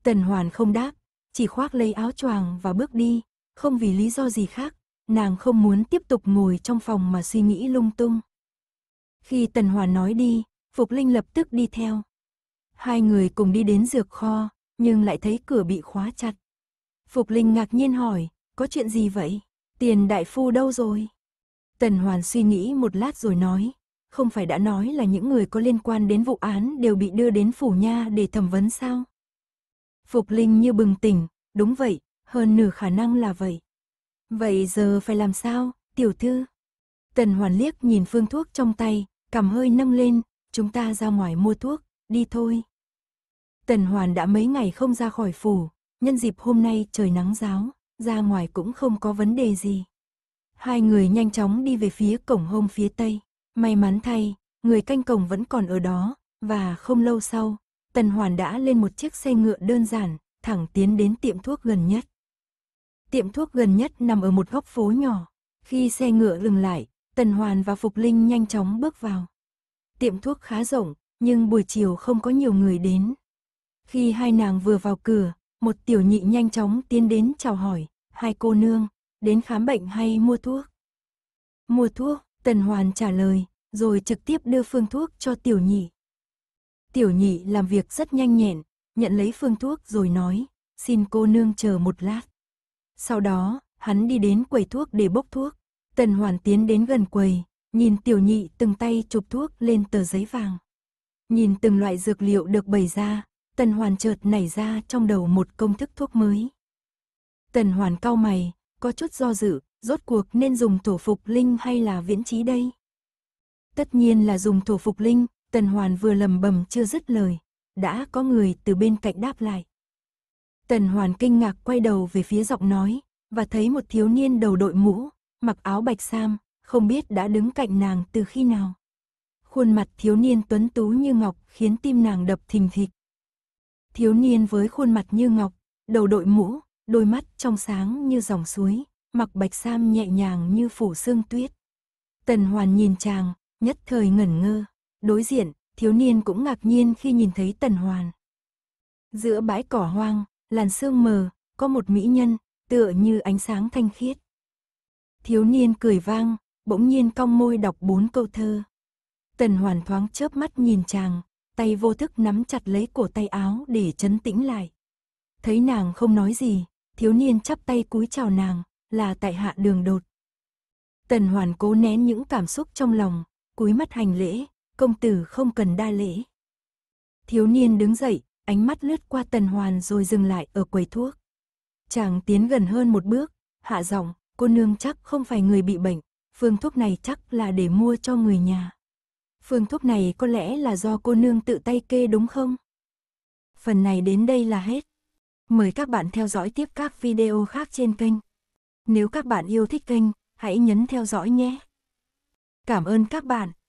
Tần Hoàn không đáp, chỉ khoác lấy áo choàng và bước đi, không vì lý do gì khác, nàng không muốn tiếp tục ngồi trong phòng mà suy nghĩ lung tung. Khi Tần Hoàn nói đi, Phục Linh lập tức đi theo. Hai người cùng đi đến dược kho, nhưng lại thấy cửa bị khóa chặt. Phục Linh ngạc nhiên hỏi, có chuyện gì vậy? Tiền đại phu đâu rồi? Tần Hoàn suy nghĩ một lát rồi nói, không phải đã nói là những người có liên quan đến vụ án đều bị đưa đến phủ nha để thẩm vấn sao? Phục Linh như bừng tỉnh, đúng vậy, hơn nửa khả năng là vậy. Vậy giờ phải làm sao, tiểu thư? Tần Hoàn liếc nhìn phương thuốc trong tay, cầm hơi nâng lên, chúng ta ra ngoài mua thuốc, đi thôi. Tần Hoàn đã mấy ngày không ra khỏi phủ, nhân dịp hôm nay trời nắng giáo, ra ngoài cũng không có vấn đề gì. Hai người nhanh chóng đi về phía cổng hôm phía tây, may mắn thay, người canh cổng vẫn còn ở đó, và không lâu sau, Tần Hoàn đã lên một chiếc xe ngựa đơn giản, thẳng tiến đến tiệm thuốc gần nhất. Tiệm thuốc gần nhất nằm ở một góc phố nhỏ, khi xe ngựa dừng lại, Tần Hoàn và Phục Linh nhanh chóng bước vào tiệm thuốc khá rộng, nhưng buổi chiều không có nhiều người đến. Khi hai nàng vừa vào cửa, một tiểu nhị nhanh chóng tiến đến chào hỏi, hai cô nương, đến khám bệnh hay mua thuốc? Mua thuốc, Tần Hoàn trả lời, rồi trực tiếp đưa phương thuốc cho tiểu nhị. Tiểu nhị làm việc rất nhanh nhẹn, nhận lấy phương thuốc rồi nói, xin cô nương chờ một lát. Sau đó, hắn đi đến quầy thuốc để bốc thuốc. Tần Hoàn tiến đến gần quầy, Nhìn tiểu nhị từng tay chụp thuốc lên tờ giấy vàng. Nhìn từng loại dược liệu được bày ra, tần hoàn chợt nảy ra trong đầu một công thức thuốc mới. Tần hoàn cau mày, có chút do dự, rốt cuộc nên dùng thổ phục linh hay là viễn trí đây? Tất nhiên là dùng thổ phục linh, tần hoàn vừa lầm bầm chưa dứt lời, đã có người từ bên cạnh đáp lại. Tần hoàn kinh ngạc quay đầu về phía giọng nói, và thấy một thiếu niên đầu đội mũ, mặc áo bạch sam, không biết đã đứng cạnh nàng từ khi nào. Khuôn mặt thiếu niên tuấn tú như ngọc khiến tim nàng đập thình thịch. Thiếu niên với khuôn mặt như ngọc, đầu đội mũ, đôi mắt trong sáng như dòng suối, mặc bạch sam nhẹ nhàng như phủ sương tuyết. Tần Hoàn nhìn chàng, nhất thời ngẩn ngơ, đối diện, thiếu niên cũng ngạc nhiên khi nhìn thấy Tần Hoàn. Giữa bãi cỏ hoang, làn sương mờ, có một mỹ nhân, tựa như ánh sáng thanh khiết. Thiếu niên cười vang, bỗng nhiên cong môi đọc bốn câu thơ. Tần hoàn thoáng chớp mắt nhìn chàng, tay vô thức nắm chặt lấy cổ tay áo để chấn tĩnh lại. Thấy nàng không nói gì, thiếu niên chắp tay cúi chào nàng, là tại hạ đường đột. Tần hoàn cố nén những cảm xúc trong lòng, cúi mắt hành lễ, công tử không cần đa lễ. Thiếu niên đứng dậy, ánh mắt lướt qua tần hoàn rồi dừng lại ở quầy thuốc. Chàng tiến gần hơn một bước, hạ giọng, cô nương chắc không phải người bị bệnh phương thuốc này chắc là để mua cho người nhà. Phương thuốc này có lẽ là do cô nương tự tay kê đúng không? Phần này đến đây là hết. Mời các bạn theo dõi tiếp các video khác trên kênh. Nếu các bạn yêu thích kênh, hãy nhấn theo dõi nhé. Cảm ơn các bạn.